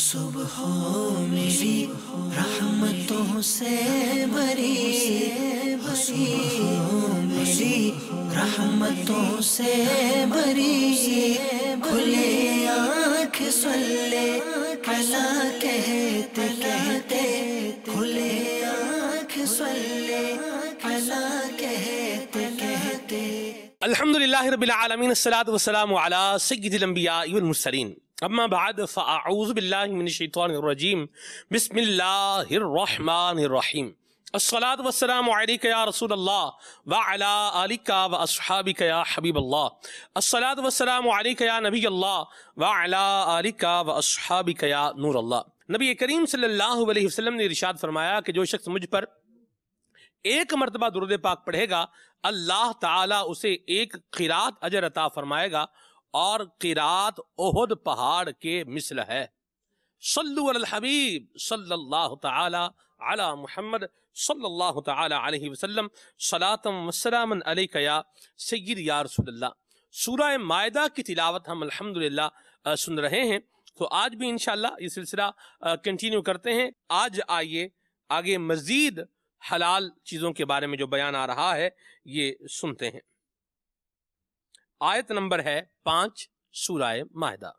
सुबह मेरी रहमतों से भरी सुबह मेरी रहमतों से भरी खुले आँख सुल्ले अला कहते अलहमदिल्लाबीआलमीसलातमसलामसैदिलम्बियामसरीन अम्मा बाद फ़ाऊज़बिल्लाशतवानरजीम बसमिल्लाम असलात वसलाम या रसूल अल्लाह व अला अलिका व असहाबिक या हबीब अल्लाह असलात वसलाम या नबी अल्लाह व अला अलिका व असहाबिक या नूर अल्लाह नबी करीम सल्लल्लाहु अलैहि वसल्लम ने इरशाद फरमाया कि जो शख्स मुझ पर एक मरतबा दुरुद पाक पढ़ेगा अल्लाह ताला उसे एक किरात अजर अता फरमाएगा और किरात ओहद पहाड़ के मिसल है सल्लु अल हबीब सल्लल्लाहु ताला अला मुहम्मद सल्लल्लाहु ताला अलैहि वसल्लम सलातम वसलामन अलैका या सैयद या रसूलुल्लाह सूरह मायदा की तिलावत हम अल्हम्दुलिल्लाह सुन रहे हैं तो आज भी इंशाल्लाह ये सिलसिला कंटिन्यू करते हैं आज आइए आगे मज़ीद हलाल चीज़ों के बारे में जो बयान आ रहा है ये सुनते हैं आयत नंबर है पांच सूराय माहदा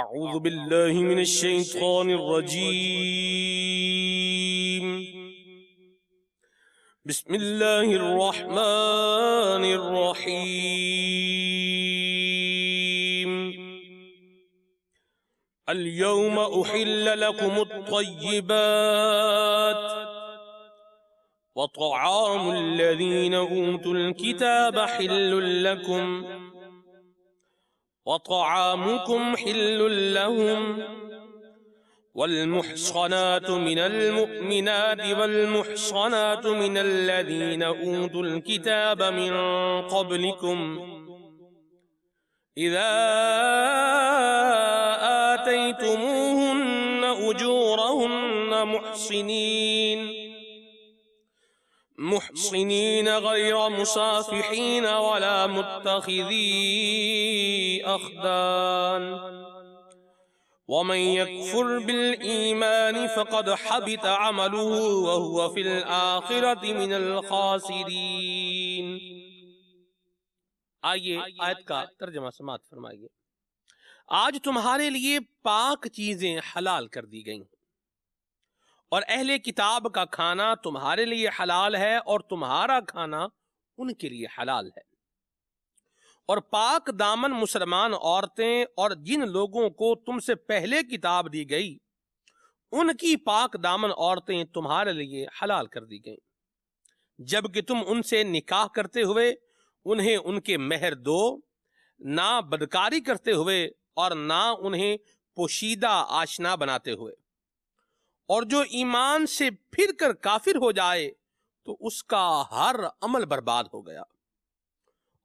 أعوذ بالله من الشيطان الرجيم بسم الله الرحمن الرحيم اليوم أحل لكم الطيبات وطعام الذين أوتوا الكتاب حل لكم وطعامكم حل لهم والمحصنات من المؤمنات والمحصنات من الذين أوتوا الكتاب من قبلكم إذا محصنين محصنين غير مسافحين ولا متخذي أخدان ومن يكفر بالإيمان فقد حبط عمله وهو في الآخرة من الخاسرين आइए आयत का तर्जमा समाप्त फरमाइए आज तुम्हारे लिए पाक चीजें हलाल कर दी गई और अहले किताब का खाना तुम्हारे लिए हलाल है और तुम्हारा खाना उनके लिए हलाल है और पाक दामन मुसलमान औरतें और जिन लोगों को तुमसे पहले किताब दी गई उनकी पाक दामन औरतें तुम्हारे लिए हलाल कर दी गई जबकि तुम उनसे निकाह करते हुए उन्हें उनके मेहर दो ना बदकारी करते हुए और ना उन्हें पोशीदा आशना बनाते हुए और जो ईमान से फिर कर काफिर हो जाए तो उसका हर अमल बर्बाद हो गया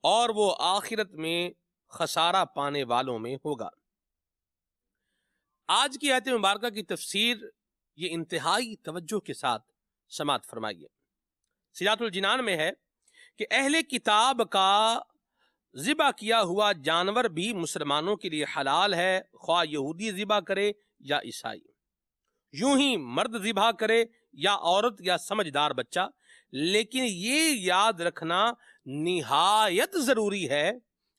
और वो आखिरत में खसारा पाने वालों में होगा आज की आयत मुबारक की तफसीर ये इंतहाई तवज्जो के साथ समात फरमाइए सिजातुल जिनान में है कि अहले किताब का ज़िबा किया हुआ जानवर भी मुसलमानों के लिए हलाल है ख्वा यहूदी ज़िबा करे या ईसाई यूं ही मर्द जिबा करे या औरत या समझदार बच्चा लेकिन ये याद रखना निहायत ज़रूरी है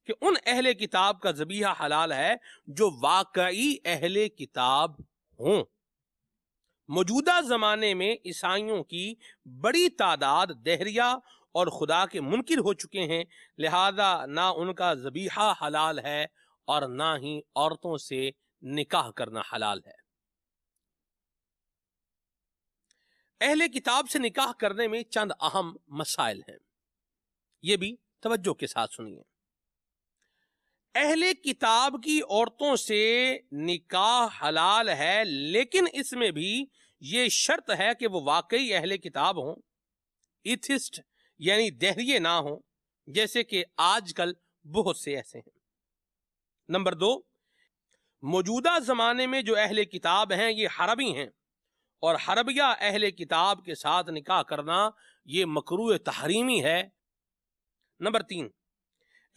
कि उन अहले किताब का जबीहा हलाल है जो वाकई अहले किताब हों मौजूदा ज़माने में ईसाइयों की बड़ी तादाद देहरिया और खुदा के मुनकर हो चुके हैं लिहाजा ना उनका जबीहा हलाल है और ना ही औरतों से निकाह करना हलाल है अहले किताब से निकाह करने में चंद अहम मसाइल हैं ये भी तवज्जो के साथ सुनिए अहले किताब की औरतों से निकाह हलाल है लेकिन इसमें भी ये शर्त है कि वो वाकई अहले किताब हों इथिस्ट यानी देहरिये ना हों जैसे कि आजकल बहुत से ऐसे हैं नंबर दो मौजूदा ज़माने में जो अहले किताब हैं ये हरबी हैं और हरबिया अहले किताब के साथ निकाह करना ये मकरू तहरीमी है नंबर तीन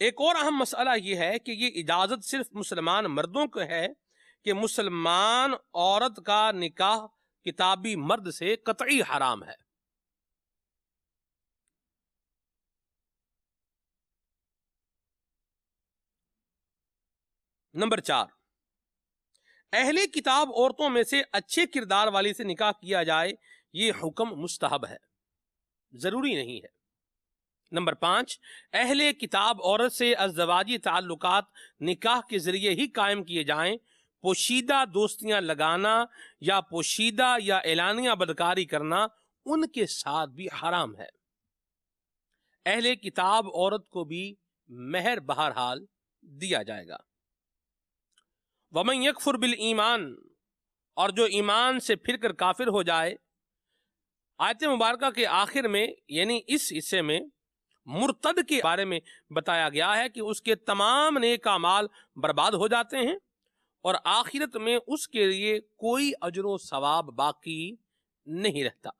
एक और अहम मसला यह है कि ये इजाज़त सिर्फ मुसलमान मर्दों को है कि मुसलमान औरत का निकाह किताबी मर्द से कतई हराम है नंबर चार अहले किताब औरतों में से अच्छे किरदार वाली से निकाह किया जाए ये हुक्म मुस्तहब है ज़रूरी नहीं है नंबर पाँच अहले किताब औरत से अजवाजी ताल्लुक निकाह के ज़रिए ही कायम किए जाएं पोशीदा दोस्तियां लगाना या पोशीदा या एलानिया बदकारी करना उनके साथ भी हराम है अहले किताब औरत को भी मेहर बहरहाल दिया जाएगा वमन यकफुर बिल ईमान और जो ईमान से फिर कर काफिर हो जाए आयत मुबारक के आखिर में यानी इस हिस्से में मुर्तद के बारे में बताया गया है कि उसके तमाम नेक माल बर्बाद हो जाते हैं और आखिरत में उसके लिए कोई अजर सवाब बाकी नहीं रहता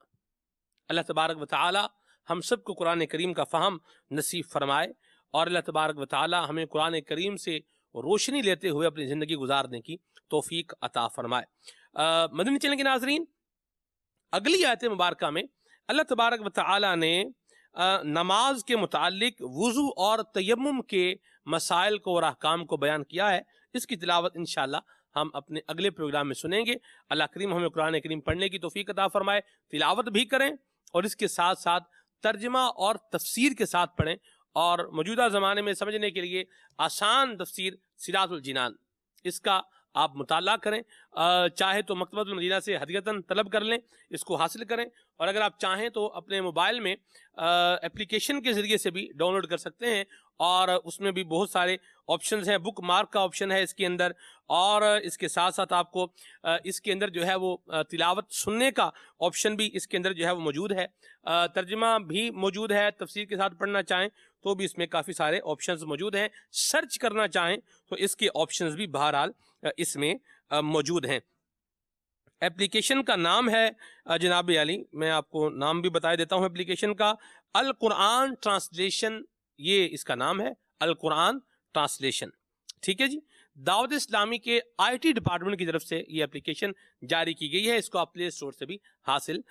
अल्लाह तबारक वाली हम सबको कुरान करीम का फ़हम नसीब फरमाए और अल्लाह तबारक वाली हमें कुरान करीम से रोशनी लेते हुए अपनी ज़िंदगी गुजारने की तोफीक अता फरमाए मदनी चैनल के नाजरीन अगली आयत मुबारक में अल्लाह तबारक व ताली ने नमाज के मुतालिक वज़ू और तयम के मसाइल को और अहकाम को बयान किया है इसकी तिलावत इन हम अपने अगले प्रोग्राम में सुनेंगे अल्लाह करीम हमें कुरान करीम पढ़ने की तोफ़ी अता फरमाए तिलावत भी करें और इसके साथ साथ तर्जमा और तफसीर के साथ पढ़ें और मौजूदा ज़माने में समझने के लिए आसान तफसीर सिराजुलजिनान इसका आप मुताल करें चाहे तो मकतबतमदीना से हदगतन तलब कर लें इसको हासिल करें और अगर आप चाहें तो अपने मोबाइल में एप्लीकेशन के ज़रिए से भी डाउनलोड कर सकते हैं और उसमें भी बहुत सारे ऑप्शन हैं बुक मार्क का ऑप्शन है इसके अंदर और इसके साथ साथ आपको इसके अंदर जो है वो तिलावत सुनने का ऑप्शन भी इसके अंदर जो है वो मौजूद है तर्जमा भी मौजूद है तफसीर के साथ पढ़ना चाहें तो भी इसमें काफ़ी सारे ऑप्शंस मौजूद हैं सर्च करना चाहें तो इसके ऑप्शंस भी बहरहाल इसमें मौजूद हैं एप्लीकेशन का नाम है जनाब अली मैं आपको नाम भी बता देता हूँ एप्लीकेशन का अल कुरान ट्रांसलेशन ये इसका नाम है अल कुरान ट्रांसलेशन ठीक है जी दावत इस्लामी के आईटी डिपार्टमेंट की तरफ से ये एप्लीकेशन जारी की गई है इसको आप प्ले स्टोर से भी हासिल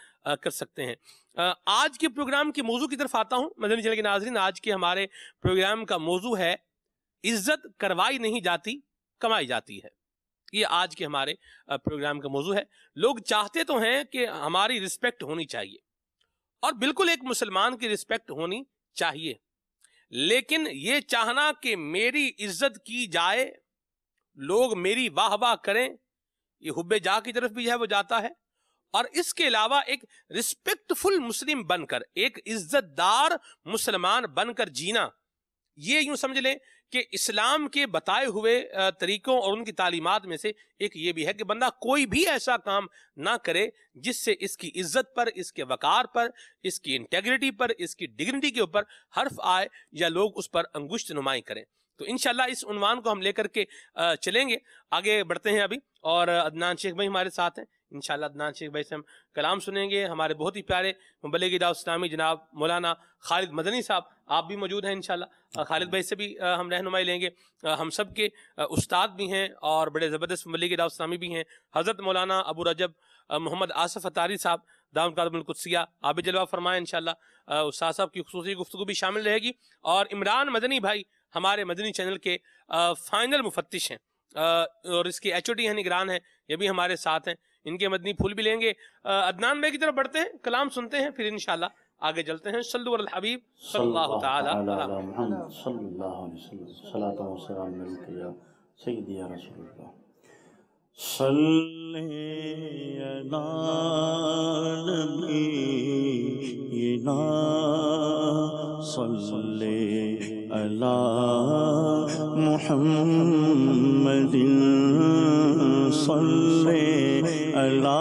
कर सकते हैं आज के प्रोग्राम के मौजू की तरफ आता हूं मदन जिले के नाजरीन आज के हमारे प्रोग्राम का मौजू है इज्जत करवाई नहीं जाती कमाई जाती है ये आज के हमारे प्रोग्राम का मौजू है लोग चाहते तो हैं कि हमारी रिस्पेक्ट होनी चाहिए और बिल्कुल एक मुसलमान की रिस्पेक्ट होनी चाहिए लेकिन ये चाहना कि मेरी इज्जत की जाए लोग मेरी वाह वाह करें ये हुब्बे जा की तरफ भी है वो जाता है और इसके अलावा एक रिस्पेक्टफुल मुस्लिम बनकर एक इज्जतदार मुसलमान बनकर जीना ये यूं समझ लें कि इस्लाम के बताए हुए तरीकों और उनकी तालीमत में से एक ये भी है कि बंदा कोई भी ऐसा काम ना करे जिससे इसकी इज्जत पर इसके वकार पर इसकी इंटेग्रिटी पर इसकी डिग्निटी के ऊपर हर्फ आए या लोग उस पर अंगुश्त नुमाई करें तो इनशाला इस उनवान को हम लेकर के चलेंगे आगे बढ़ते हैं अभी और अदनान शेख भाई हमारे साथ हैं इनशाला अदनान शेख भाई से हम कलाम सुनेंगे हमारे बहुत ही प्यारे मुबलग इस्लामी जनाब मौलाना खालिद मदनी साहब आप भी मौजूद हैं इनशाला खालिद भाई से भी हम रहनुमाई लेंगे हम सब के उस्ताद भी हैं और बड़े ज़बरदस्त मुबलग इस्लामी भी हैं हज़रत मौलाना अबू रजब मोहम्मद आसफ़ अतारी साहब दाम कादमकुदसिया आब जलवा फरमाएँ इन शाह साहब की खसूस गुफ्तु भी शामिल रहेगी और इमरान मदनी भाई हमारे मदनी चैनल के फाइनल मुफतिश हैं और इसके एच ओ डी हैं निगरान हैं ये भी हमारे साथ हैं इनके मदनी फूल भी लेंगे अदनान भाई की तरफ बढ़ते हैं कलाम सुनते हैं फिर इनशाला आगे चलते हैं सल्लुल हबीब सल्लल्लाहु सल्लल्लाहु अलैहि वसल्लम सलातो या रसूलुल्लाह सल्ले ये ना सल्ले अला मुहम्मदिन सल्ले अला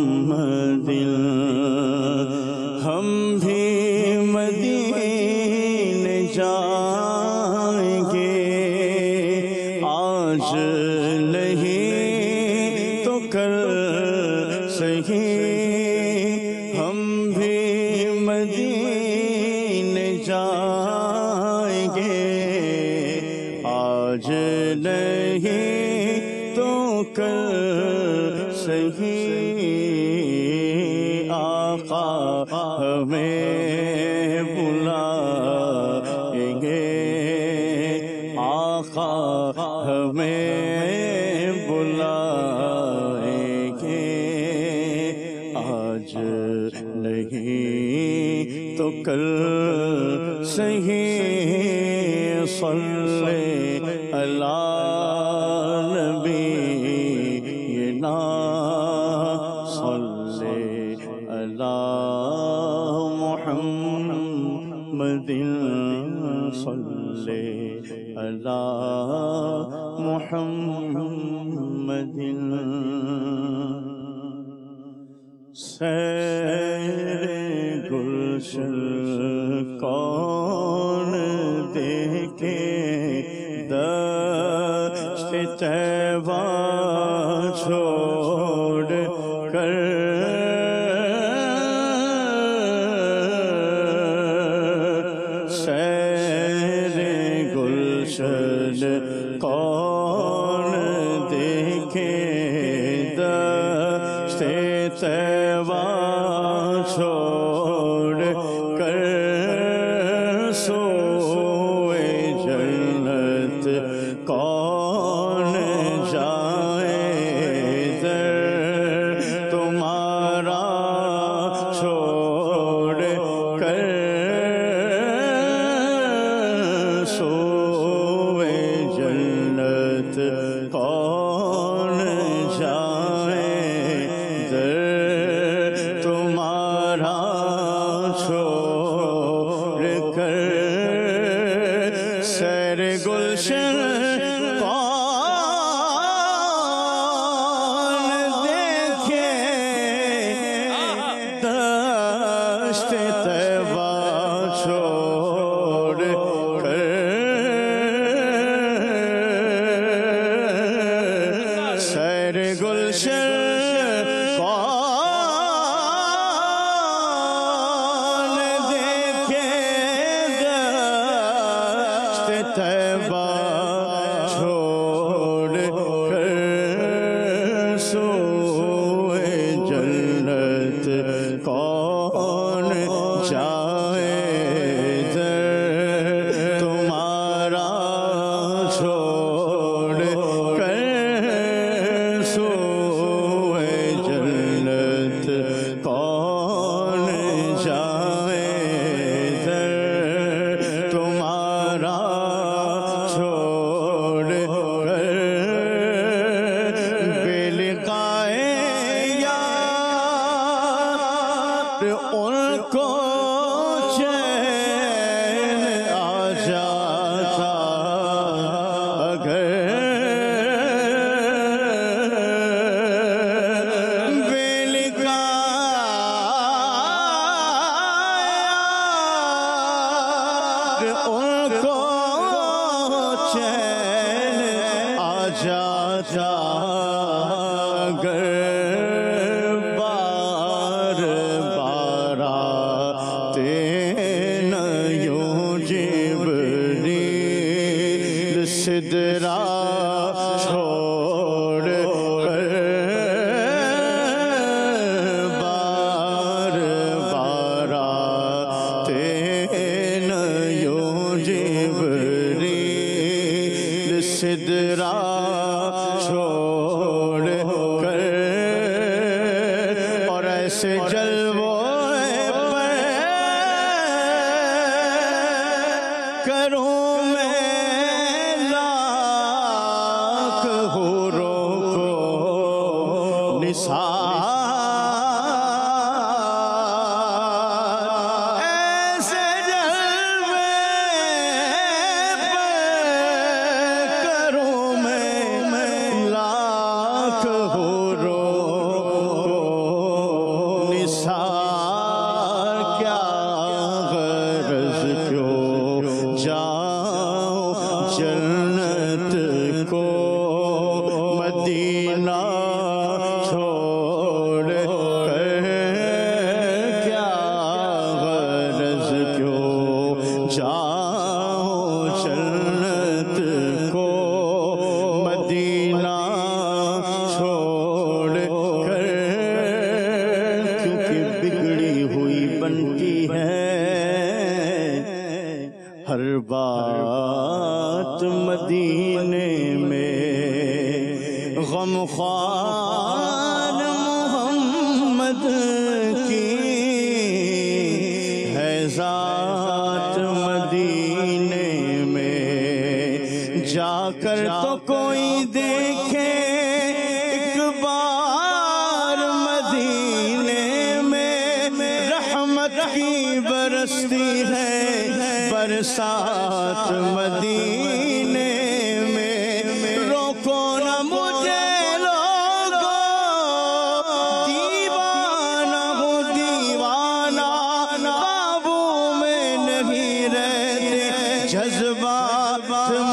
जज्बा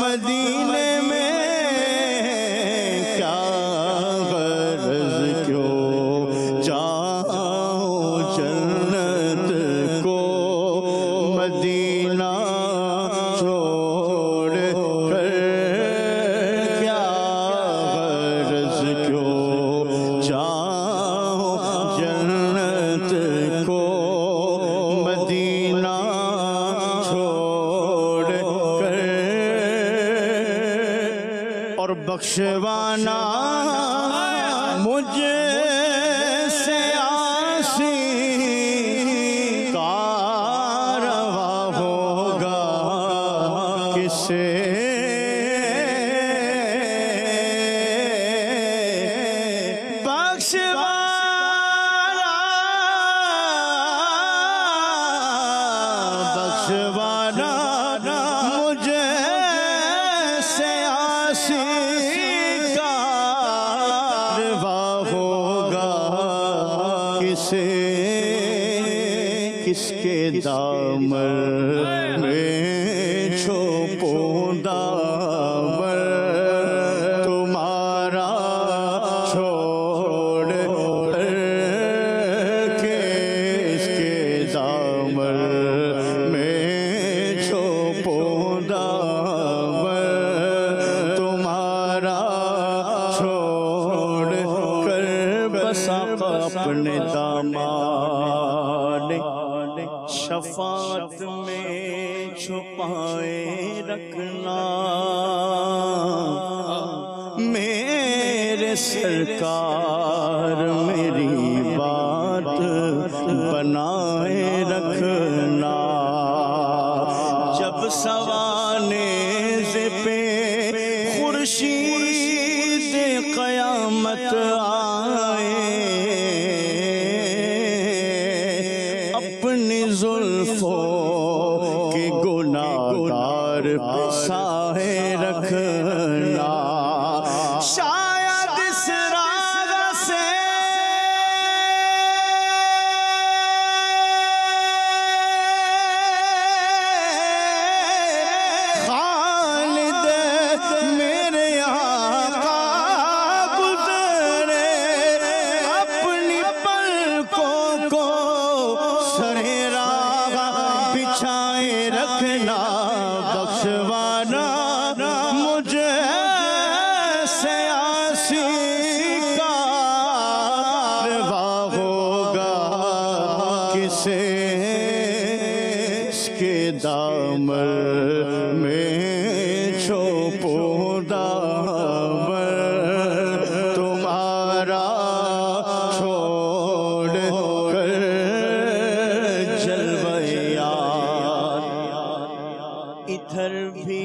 मदीना इधर भी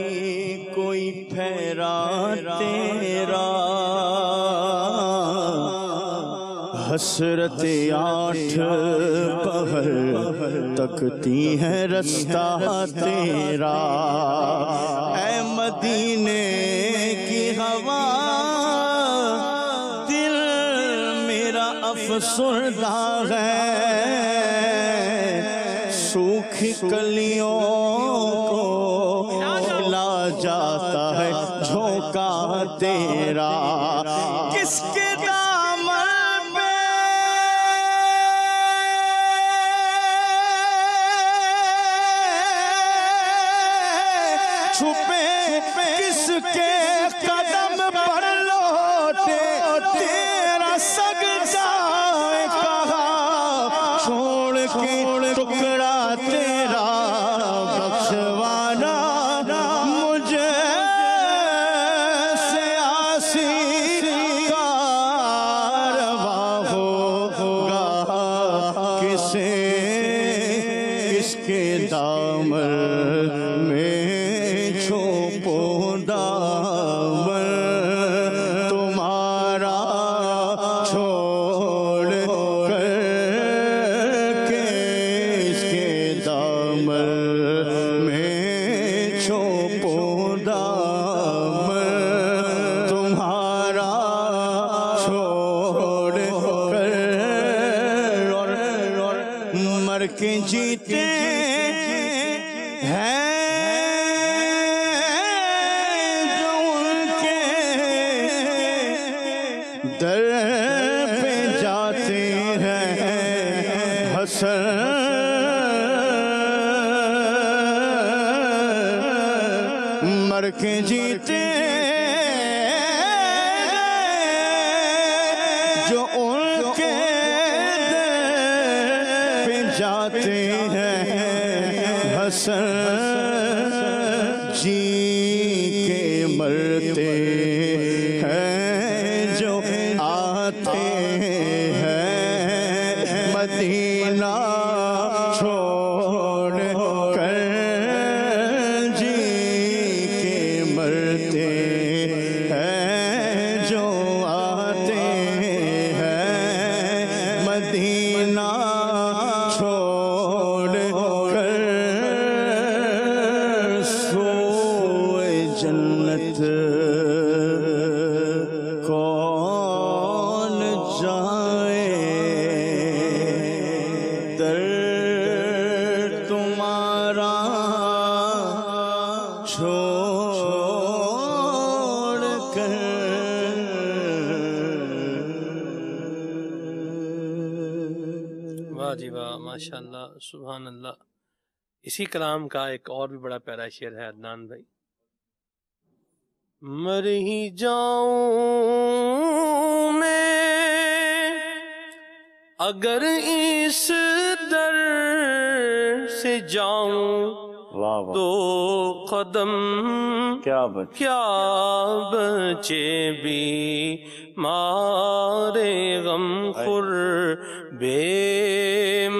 कोई फहरा तेरा हसरत आठ पहर तकती है रास्ता तेरा ऐ मदीने की हवा दिल मेरा अफसरदा है सूख कली इसी कलाम का एक और भी बड़ा प्यारा शेर है अदनान भाई मर ही जाऊं मैं अगर इस दर से जाऊं दो तो कदम क्या बचे क्या बचे भी मारे गम खुर बे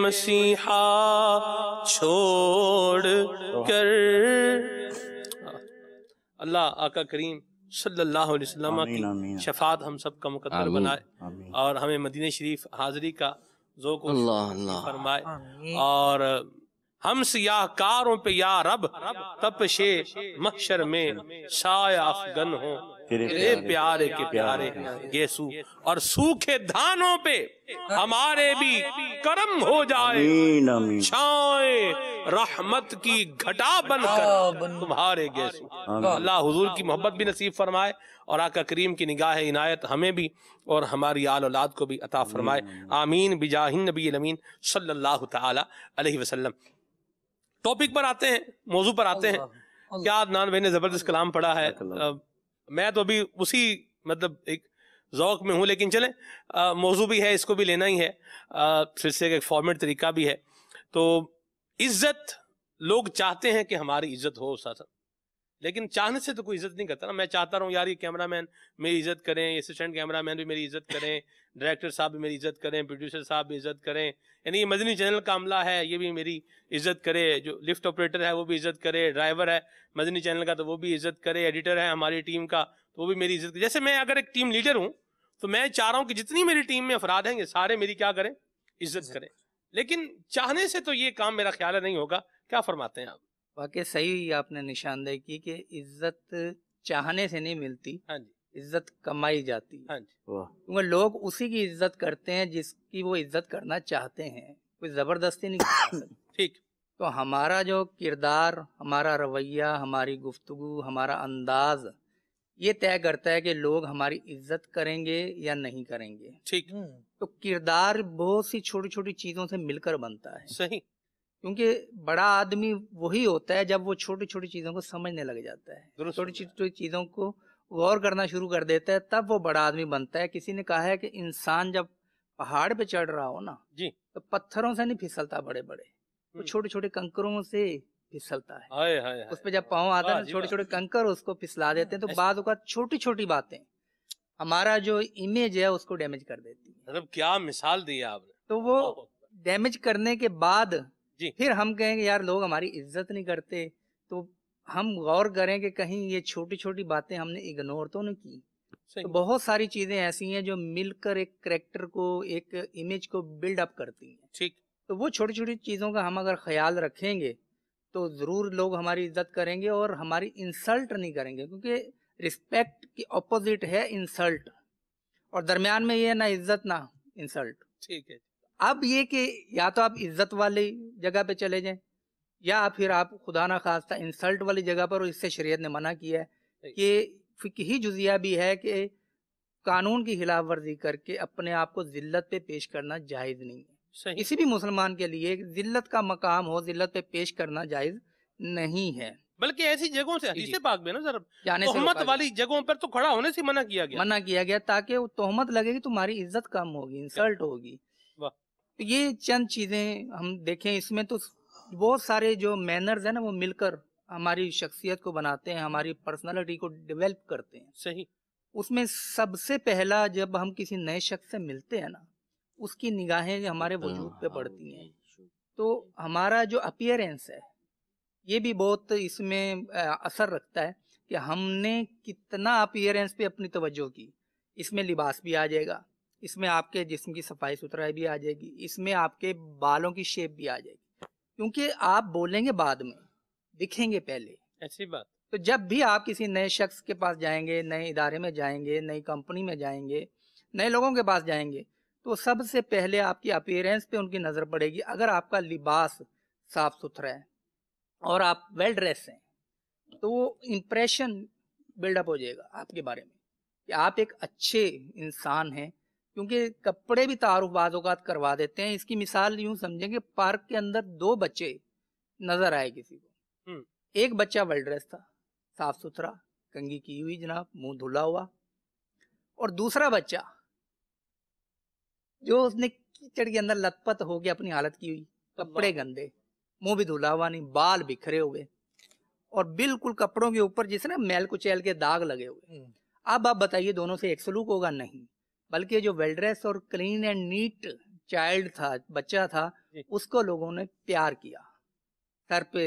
मसीहा छोड़ कर अल्लाह आका करीम सल्लल्लाहु अलैहि वसल्लम की शफात हम सब का मुकद्दर बनाए और हमें मदीना शरीफ हाजरी का जो को फरमाए और हम सियाहकारों पे या रब तपशे मक्षर में साया अफगन हो तेरे प्यारे, प्यारे के प्यारे, गेसु और सूखे धानों पे हमारे भी कर्म हो जाए छाए रहमत की घटा बनकर तुम्हारे गेसु अल्लाह हुजूर की मोहब्बत भी नसीब फरमाए और आका करीम की निगाह इनायत हमें भी और हमारी आल औलाद को भी अता फरमाए आमीन बिजाहिन नबी अमीन सल्लल्लाहु ताला अलैहि वसल्लम टॉपिक पर आते हैं मौजू पर आते हैं क्या नान भाई ने जबरदस्त कलाम पढ़ा है मैं तो अभी उसी मतलब एक जौक में हूँ लेकिन चलें मौजू भी है इसको भी लेना ही है सिलसिले का एक फॉर्मेट तरीका भी है तो इज्जत लोग चाहते हैं कि हमारी इज्जत हो साथ लेकिन चाहने से तो कोई इज्जत नहीं करता ना मैं चाहता रहा हूँ यार ये कैमरा मैन मेरी इज्जत करें असिस्टेंट कैमरा मैन भी मेरी इज्जत करें डायरेक्टर साहब भी मेरी इज्जत करें प्रोड्यूसर साहब भी इज्जत करें यानी ये मदनी चैनल का अमला है ये भी मेरी इज्जत करे जो लिफ्ट ऑपरेटर है वो भी इज्जत करे ड्राइवर है मदनी चैनल का तो वो भी इज्जत करे एडिटर है हमारी टीम का तो वो भी मेरी इज्जत करे जैसे मैं अगर एक टीम लीडर हूँ तो मैं चाह रहा हूँ कि जितनी मेरी टीम में अफराद हैं ये सारे मेरी क्या करें इज्जत करें लेकिन चाहने से तो ये काम मेरा ख्याल नहीं होगा क्या फरमाते हैं आप वाकई सही आपने निशानदेही की कि इज्जत चाहने से नहीं मिलती हाँ जी इज्जत कमाई जाती है हाँ क्योंकि लोग उसी की इज्जत करते हैं जिसकी वो इज्जत करना चाहते हैं कोई जबरदस्ती नहीं कर सकते ठीक तो हमारा जो किरदार हमारा रवैया हमारी गुफ्तगु हमारा अंदाज ये तय करता है कि लोग हमारी इज्जत करेंगे या नहीं करेंगे ठीक तो किरदार बहुत सी छोटी छोटी चीजों से मिलकर बनता है सही क्योंकि बड़ा आदमी वही होता है जब वो छोटी छोटी चीज़ों को समझने लग जाता है छोटी छोटी चीज़ों को गौर करना शुरू कर देता है तब वो बड़ा आदमी बनता है किसी ने कहा है कि इंसान जब पहाड़ पे चढ़ रहा हो ना जी तो पत्थरों से नहीं फिसलता बड़े बड़े वो हम्म। छोटे छोटे कंकरों से फिसलता है हाय हाय उस पर जब पाँव आता है तो छोटे छोटे कंकर उसको फिसला देते हैं तो बाद छोटी छोटी बातें हमारा जो इमेज है उसको डैमेज कर देती है मतलब क्या मिसाल दी आपने तो वो डैमेज करने के बाद जी फिर हम कहेंगे यार लोग हमारी इज्जत नहीं करते तो हम गौर करें कि कहीं ये छोटी छोटी बातें हमने इग्नोर तो नहीं की तो बहुत सारी चीजें ऐसी हैं जो मिलकर एक करेक्टर को एक इमेज को बिल्ड अप करती हैं ठीक तो वो छोटी छोटी चीज़ों का हम अगर ख्याल रखेंगे तो ज़रूर लोग हमारी इज्जत करेंगे और हमारी इंसल्ट नहीं करेंगे क्योंकि रिस्पेक्ट की अपोजिट है इंसल्ट और दरमियान में ये ना इज्जत ना इंसल्ट ठीक है अब ये कि या तो आप इज्जत वाली जगह पे चले जाएं या फिर आप खुदा ना खास्ता इंसल्ट वाली जगह पर और इससे शरीयत ने मना किया है कि फिक ही जुजिया भी है कि कानून की खिलाफ वर्जी करके अपने आप को जिल्लत पे पेश करना जायज़ नहीं है किसी भी मुसलमान के लिए जिल्लत का मकाम हो जिल्लत पे पेश करना जायज़ नहीं है बल्कि ऐसी जगहों से हदीसे पाक में ना सर तोहमत वाली जगहों पर तो खड़ा होने से मना किया गया मना किया गया ताकि तोहमत लगेगी तुम्हारी इज्जत कम होगी इंसल्ट होगी तो ये चंद चीज़ें हम देखें इसमें तो बहुत सारे जो मैनर्स हैं ना वो मिलकर हमारी शख्सियत को बनाते हैं हमारी पर्सनालिटी को डेवलप करते हैं सही उसमें सबसे पहला जब हम किसी नए शख्स से मिलते हैं ना उसकी निगाहें हमारे हाँ, वजूद पे हाँ, पड़ती हैं तो हमारा जो अपियरेंस है ये भी बहुत इसमें असर रखता है कि हमने कितना अपियरेंस पे अपनी तवज्जो की इसमें लिबास भी आ जाएगा इसमें आपके जिस्म की सफाई सुथराई भी आ जाएगी इसमें आपके बालों की शेप भी आ जाएगी क्योंकि आप बोलेंगे बाद में दिखेंगे पहले ऐसी बात तो जब भी आप किसी नए शख्स के पास जाएंगे नए इदारे में जाएंगे नई कंपनी में जाएंगे नए लोगों के पास जाएंगे तो सबसे पहले आपकी अपेयरेंस पे उनकी नज़र पड़ेगी अगर आपका लिबास साफ सुथरा है और आप वेल ड्रेस हैं तो वो इम्प्रेशन बिल्डअप हो जाएगा आपके बारे में कि आप एक अच्छे इंसान हैं क्योंकि कपड़े भी तारुफ बाज़ात करवा देते हैं इसकी मिसाल यूं समझें कि पार्क के अंदर दो बच्चे नजर आए किसी को हम्म। एक बच्चा वेल ड्रेस था साफ सुथरा कंगी की हुई जनाब मुंह धुला हुआ और दूसरा बच्चा जो उसने कीचड़ के अंदर लतपत हो गया अपनी हालत की हुई कपड़े गंदे मुंह भी धुला हुआ नहीं बाल बिखरे हुए और बिल्कुल कपड़ों के ऊपर जिसने मैल कुचैल के दाग लगे हुए हम्म। अब आप बताइए दोनों से एक सलूक होगा नहीं बल्कि जो वेलड्रेस और क्लीन एंड नीट चाइल्ड था बच्चा था उसको लोगों ने प्यार किया सर पे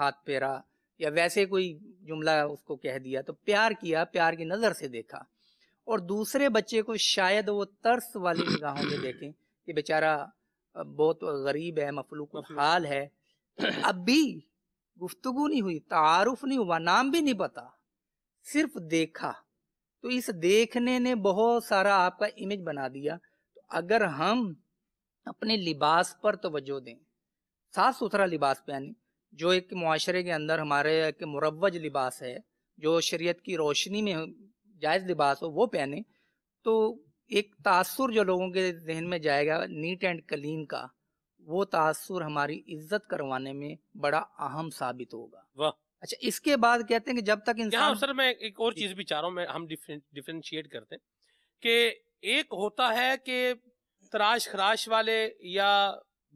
हाथ फेरा या वैसे कोई जुमला उसको कह दिया तो प्यार किया प्यार की नज़र से देखा और दूसरे बच्चे को शायद वो तर्स वाली निगाहों में देखें कि बेचारा बहुत गरीब है मफलूक हाल है अब भी गुफ्तगु नहीं हुई तारुफ नहीं हुआ नाम भी नहीं पता सिर्फ देखा तो इस देखने ने बहुत सारा आपका इमेज बना दिया तो अगर हम अपने लिबास पर तोज्जो दें साफ सुथरा लिबास पहने जो एक माशरे के अंदर हमारे एक मुरवज लिबास है जो शरीयत की रोशनी में जायज़ लिबास हो वो पहने तो एक तासुर जो लोगों के जहन में जाएगा नीट एंड क्लीन का वो तासुर हमारी इज्जत करवाने में बड़ा अहम साबित होगा वाह अच्छा इसके बाद कहते हैं कि जब तक इंसान सर मैं एक और चीज भी चाह रहा हूँ हम डिफ्रेंशिएट करते हैं कि एक होता है कि तराश खराश वाले या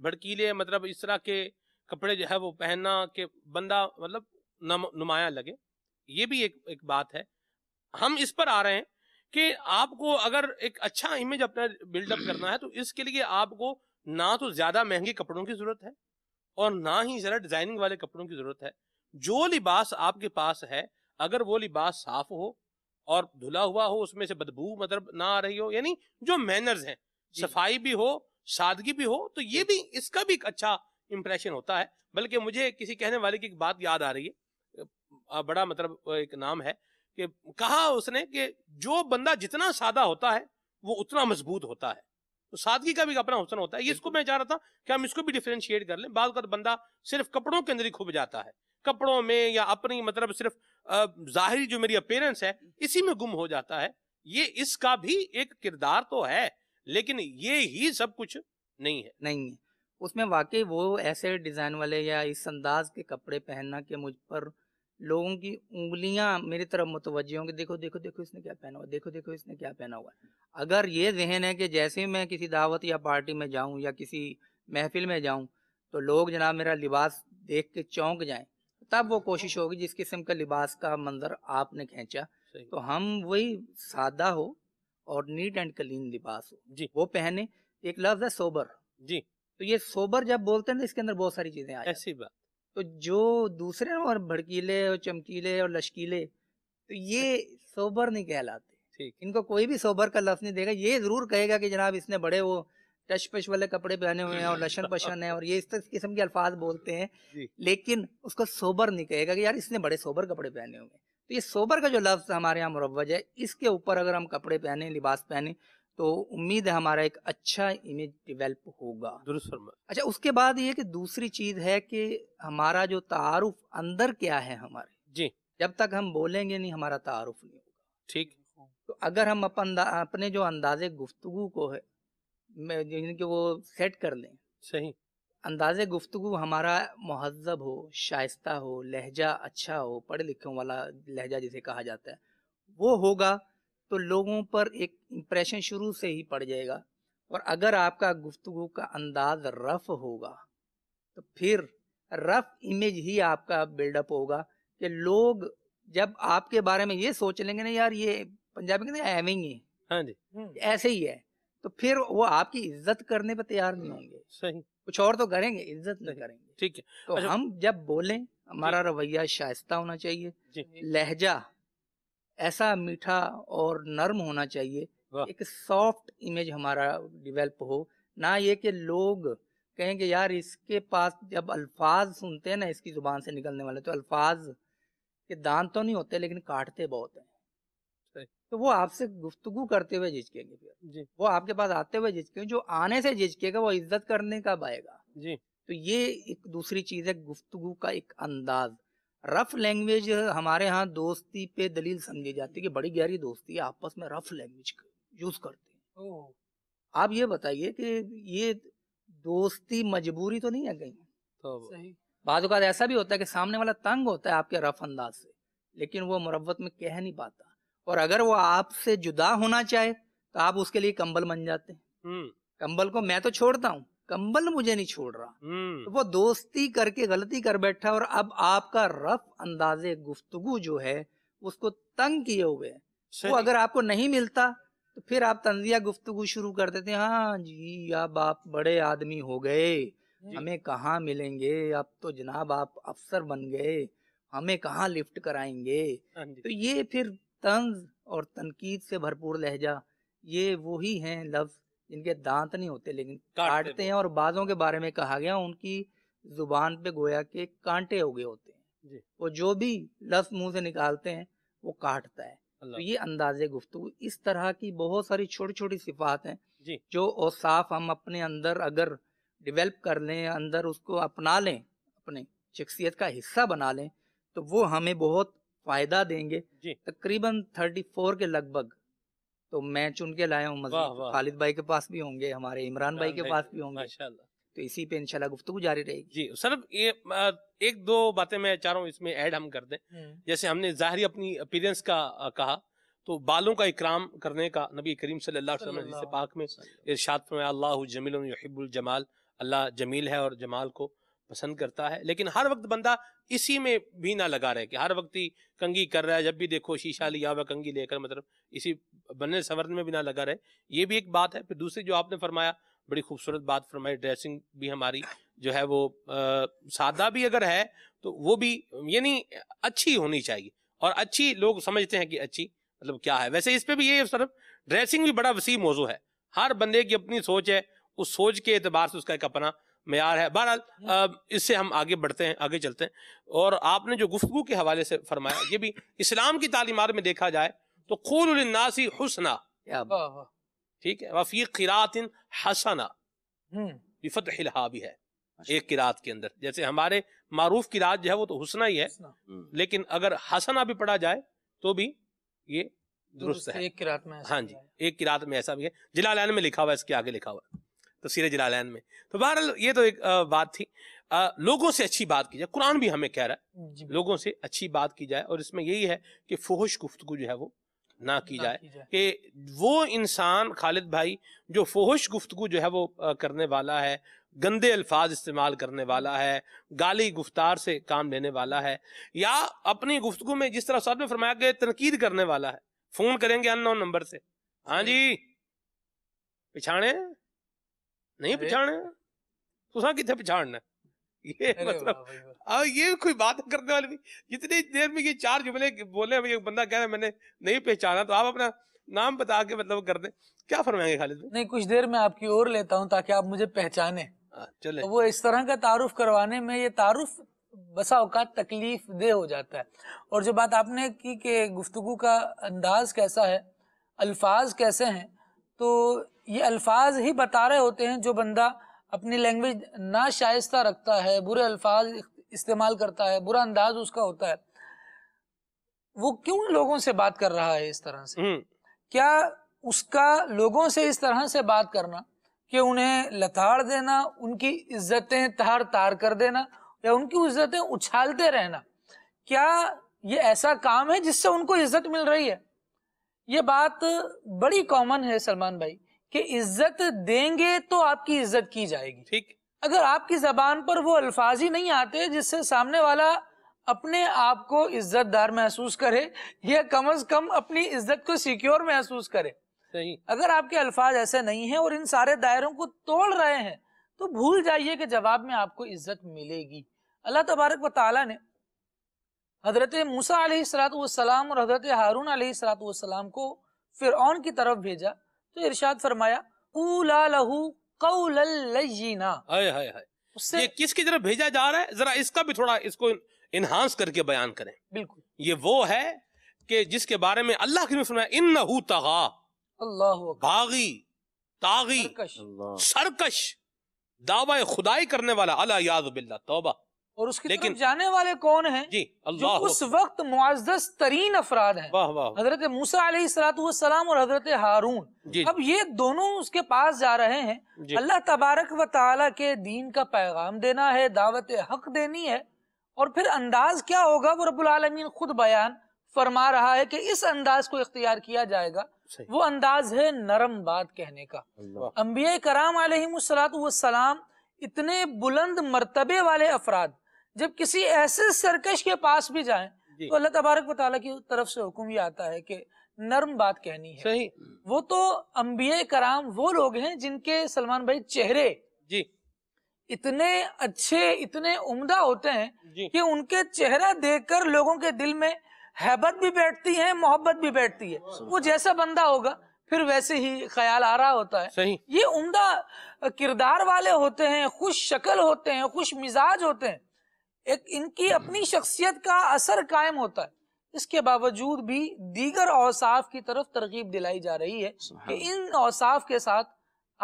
भड़कीले मतलब इस तरह के कपड़े जो है वो पहनना के बंदा मतलब नुमाया लगे ये भी एक एक बात है हम इस पर आ रहे हैं कि आपको अगर एक अच्छा इमेज अपना बिल्डअप करना है तो इसके लिए आपको ना तो ज्यादा महंगे कपड़ों की जरूरत है और ना ही जरा डिजाइनिंग वाले कपड़ों की जरूरत है जो लिबास आपके पास है अगर वो लिबास साफ हो और धुला हुआ हो उसमें से बदबू मतलब ना आ रही हो यानी जो मैनर्स हैं सफाई भी हो सादगी भी हो तो ये भी इसका भी एक अच्छा इंप्रेशन होता है बल्कि मुझे किसी कहने वाले की एक बात याद आ रही है बड़ा मतलब एक नाम है कि कहा उसने कि जो बंदा जितना सादा होता है वो उतना मजबूत होता है तो सादगी का भी अपना हुसन होता है इसको मैं चाह रहा था कि हम इसको भी डिफ्रेंशिएट कर लें बाद तो बंदा सिर्फ कपड़ों के अंदर ही खुब जाता है कपड़ों में या अपनी मतलब सिर्फ जाहिर जो मेरी अपेरेंस है इसी में गुम हो जाता है ये इसका भी एक किरदार तो है लेकिन ये ही सब कुछ नहीं है नहीं है उसमें वाकई वो ऐसे डिज़ाइन वाले या इस अंदाज के कपड़े पहनना के मुझ पर लोगों की उंगलियां मेरी तरफ मुतवजह होंगी देखो देखो देखो इसने क्या पहना हुआ देखो देखो इसने क्या पहना हुआ अगर ये जहन है कि जैसे ही मैं किसी दावत या पार्टी में जाऊं या किसी महफिल में जाऊं तो लोग जनाब मेरा लिबास देख के चौंक जाएं तब वो कोशिश होगी जिस किस्म का लिबास का मंजर आपने खींचा तो हम वही सादा हो और नीट एंड क्लीन लिबास हो जी वो पहने एक लफ्ज है सोबर जी तो ये सोबर जब बोलते हैं तो इसके अंदर बहुत सारी चीजें ऐसी बात तो जो दूसरे और भड़कीले और चमकीले और लश्कीले तो ये सोबर नहीं कहलाते ठीक इनको कोई भी सोबर का लफ्ज नहीं देगा ये जरूर कहेगा कि जनाब इसने बड़े वो पश वाले कपड़े पहने हुए हैं और लशन पशन है और ये इस किस्म के अल्फाज बोलते हैं लेकिन उसको सोबर नहीं कहेगा कि यार इसने बड़े सोबर कपड़े पहने हुए हैं तो ये सोबर का जो लफ्ज़ हमारे यहाँ मुरवज है इसके ऊपर अगर हम कपड़े पहने लिबास पहने तो उम्मीद है हमारा एक अच्छा इमेज डिवेल्प होगा अच्छा उसके बाद ये कि दूसरी चीज़ है कि हमारा जो तारुफ अंदर क्या है हमारे जी जब तक हम बोलेंगे नहीं हमारा तारुफ नहीं होगा ठीक तो अगर हम अपन अपने जो अंदाजे गुफ्तगु को है जिनके वो सेट कर लें सही अंदाज गुफ्तु हमारा महजब हो शाइस्ता हो लहजा अच्छा हो पढ़े लिखों वाला लहजा जिसे कहा जाता है वो होगा तो लोगों पर एक इम्प्रेशन शुरू से ही पड़ जाएगा और अगर आपका गुफ्तु का अंदाज रफ होगा तो फिर रफ इमेज ही आपका बिल्डअप होगा कि लोग जब आपके बारे में ये सोच लेंगे ना यार ये पंजाबी कहते हैं हाँ जी हम्म। ऐसे ही है तो फिर वो आपकी इज्जत करने पर तैयार नहीं होंगे सही कुछ और तो करेंगे इज्जत नहीं करेंगे ठीक है तो अच्छा हम जब बोले हमारा रवैया शायस्ता होना चाहिए लहजा ऐसा मीठा और नर्म होना चाहिए एक सॉफ्ट इमेज हमारा डिवेलप हो ना ये कि लोग कहें कि यार इसके पास जब अल्फाज सुनते हैं ना इसकी ज़ुबान से निकलने वाले तो अल्फाज के दान तो नहीं होते लेकिन काटते बहुत हैं तो वो आपसे गुफ्तगु करते हुए झिझकेंगे फिर जी वो आपके पास आते हुए झिझकेंगे जो आने से झिझकेगा वो इज्जत करने का आएगा जी तो ये एक दूसरी चीज है गुफ्तगु का एक अंदाज रफ लैंग्वेज हमारे यहाँ दोस्ती पे दलील समझी जाती है कि बड़ी गहरी दोस्ती है आपस में रफ लैंग्वेज यूज करते हैं आप ये बताइए कि ये दोस्ती मजबूरी तो नहीं है कहीं तो बाद ऐसा भी होता है कि सामने वाला तंग होता है आपके रफ अंदाज से लेकिन वो मुरवत में कह नहीं पाता और अगर वो आपसे जुदा होना चाहे तो आप उसके लिए कंबल बन जाते हैं हम्म। कंबल को मैं तो छोड़ता हूँ कंबल मुझे नहीं छोड़ रहा हम्म। तो वो दोस्ती करके गलती कर बैठा और अब आपका रफ अंदाजे गुफ्तगु जो है उसको तंग किए हुए वो अगर आपको नहीं मिलता तो फिर आप तंजिया गुफ्तगु शुरू कर देते हाँ जी अब आप बड़े आदमी हो गए हमें कहाँ मिलेंगे अब तो जनाब आप अफसर बन गए हमें कहाँ लिफ्ट कराएंगे हाँ तो ये फिर तंज और तनकीद से भरपूर लहजा ये वही हैं लफ्ज़ जिनके दांत नहीं होते लेकिन काटते, हैं और बाज़ों के बारे में कहा गया उनकी जुबान पे गोया के कांटे हो गए होते हैं वो जो भी लफ्ज मुंह से निकालते हैं वो काटता है तो ये अंदाजे गुफ्तु इस तरह की बहुत सारी छोटी छोटी सिफात हैं जो औसाफ हम अपने अंदर अगर डिवेल्प कर लें अंदर उसको अपना लें अपने शख्सियत का हिस्सा बना लें तो वो हमें बहुत फायदा देंगे तकरीबन थर्टी फोर के लगभग तो मैं चुन के लाया हूँ खालिद भाई के पास भी होंगे हमारे इमरान भाई के पास भी होंगे तो इसी पे इनशाला गुफ्तु जारी रहेगी जी सर ये एक दो बातें मैं चाह रहा हूँ इसमें ऐड हम कर दें हम्म। जैसे हमने जाहरी अपनी अपीरेंस का कहा तो बालों का इकराम करने का नबी करीम सल्लल्लाहु अलैहि वसल्लम पाक में इरशाद फरमाया अल्लाह जमील जमाल अल्लाह जमील है और जमाल को पसंद करता है लेकिन हर वक्त बंदा इसी में भी ना लगा रहे कि हर वक्त ही कंगी कर रहा है जब भी देखो शीशा लिया हुआ कंगी लेकर मतलब इसी बनने संवरने में भी ना लगा रहे ये भी एक बात है फिर दूसरी जो आपने फरमाया बड़ी खूबसूरत बात फरमाई ड्रेसिंग भी हमारी जो है वो आ, सादा भी अगर है तो वो भी यानी अच्छी होनी चाहिए और अच्छी लोग समझते हैं कि अच्छी मतलब क्या है वैसे इस पर भी ये सिर्फ ड्रेसिंग भी बड़ा वसी मौजू है हर बंदे की अपनी सोच है उस सोच के एतबार से उसका एक अपना मैार है बहरहाल हम्म। इससे हम आगे बढ़ते हैं आगे चलते हैं और आपने जो गुफ्तु के हवाले से फरमाया ये भी इस्लाम की तालीमार में देखा जाए तो खूलनासी हुसना ठीक है वफ़ी किरात हसना विफत हिलहा भी है एक किरात के अंदर जैसे हमारे मारूफ की रात जो है वो तो हुसना ही है हम्म। लेकिन अगर हसना भी पढ़ा जाए तो भी ये दुरुस्त है एक किरात में हाँ जी एक किरात में ऐसा भी है जिला में लिखा हुआ है इसके आगे लिखा हुआ है तस्वीर जलालैन में तो बहरहाल ये तो एक बात थी आ, लोगों से अच्छी बात की जाए कुरान भी हमें कह रहा है लोगों से अच्छी बात की जाए और इसमें यही है कि फोहश गुफ्तु जो है वो ना की जाए कि वो इंसान खालिद भाई जो फोहश गुफ्तु जो है वो करने वाला है गंदे अल्फाज इस्तेमाल करने वाला है गाली गुफ्तार से काम लेने वाला है या अपनी गुफ्तु में जिस तरह साहब ने फरमाया गया तनकीद करने वाला है फोन करेंगे अन नंबर से हाँ जी पिछाड़े नहीं पहचाने तुसा कितने पहचानना ये मतलब आ, ये कोई बात करने वाली थी जितनी देर में ये चार जुमले बोले एक बंदा कह रहा मैंने नहीं पहचाना तो आप अपना नाम बता के मतलब कर दे क्या फरमाएंगे खालिद भाई नहीं कुछ देर में आपकी ओर लेता हूँ ताकि आप मुझे पहचाने चले तो वो इस तरह का तारुफ करवाने में ये तारुफ बसा अवकात तकलीफ दे हो जाता है और जो बात आपने की कि गुफ्तु का अंदाज कैसा है अल्फाज कैसे हैं तो ये अल्फाज ही बता रहे होते हैं जो बंदा अपनी लैंग्वेज ना शाइस्ता रखता है बुरे अल्फाज इस्तेमाल करता है बुरा अंदाज उसका होता है वो क्यों लोगों से बात कर रहा है इस तरह से हम्म। क्या उसका लोगों से इस तरह से बात करना कि उन्हें लताड़ देना उनकी इज्जतें तार तार कर देना या उनकी इज्जतें उछालते रहना क्या ये ऐसा काम है जिससे उनको इज्जत मिल रही है ये बात बड़ी कॉमन है सलमान भाई कि इज्जत देंगे तो आपकी इज्जत की जाएगी ठीक अगर आपकी जबान पर वो अल्फाज ही नहीं आते जिससे सामने वाला अपने आप को इज्जतदार महसूस करे या कम अज कम अपनी इज्जत को सिक्योर महसूस करे सही अगर आपके अल्फाज ऐसे नहीं हैं और इन सारे दायरों को तोड़ रहे हैं तो भूल जाइए कि जवाब में आपको इज्जत मिलेगी अल्लाह तबारक व ताली ने हजरत मूसा सलाम और हजरत हारून सलाम को फिर की तरफ भेजा तो इरशाद फरमाया उससे ये किसकी तरफ भेजा जा रहा है जरा इसका भी थोड़ा इसको इनहांस करके बयान करें बिल्कुल ये वो है कि जिसके बारे में अल्लाह की फरमाया इन नहू तगा अल्लाह भागी तागी सरकश दावा खुदाई करने वाला अला याद बिल्ला तौबा और उसकी लेकिन जाने वाले कौन है जी जो उस वक्त मुआजस तरीन अफराद हैं हजरत मूसा सलाम और हजरत हारून अब ये दोनों उसके पास जा रहे हैं अल्लाह तबारक व ताला के दीन का पैगाम देना है दावत हक देनी है और फिर अंदाज क्या होगा वो रबालमीन खुद बयान फरमा रहा है कि इस अंदाज को इख्तियार किया जाएगा वो अंदाज है नरम बात कहने का अम्बिया कराम सलाम इतने बुलंद मरतबे वाले अफराद जब किसी ऐसे सरकश के पास भी जाए तो अल्लाह तबारक वाली की तरफ से हुक्म ये आता है कि नरम बात कहनी है सही वो तो अम्बिया कराम वो लोग हैं जिनके सलमान भाई चेहरे जी इतने अच्छे इतने उम्दा होते हैं कि उनके चेहरा देखकर लोगों के दिल में हैबत भी बैठती है मोहब्बत भी बैठती है वो जैसा बंदा होगा फिर वैसे ही ख्याल आ रहा होता है सही ये उम्दा किरदार वाले होते हैं खुश शक्ल होते हैं खुश मिजाज होते हैं एक इनकी अपनी शख्सियत का असर कायम होता है इसके बावजूद भी दीगर औसाफ की तरफ तरकीब दिलाई जा रही है कि इन औसाफ के साथ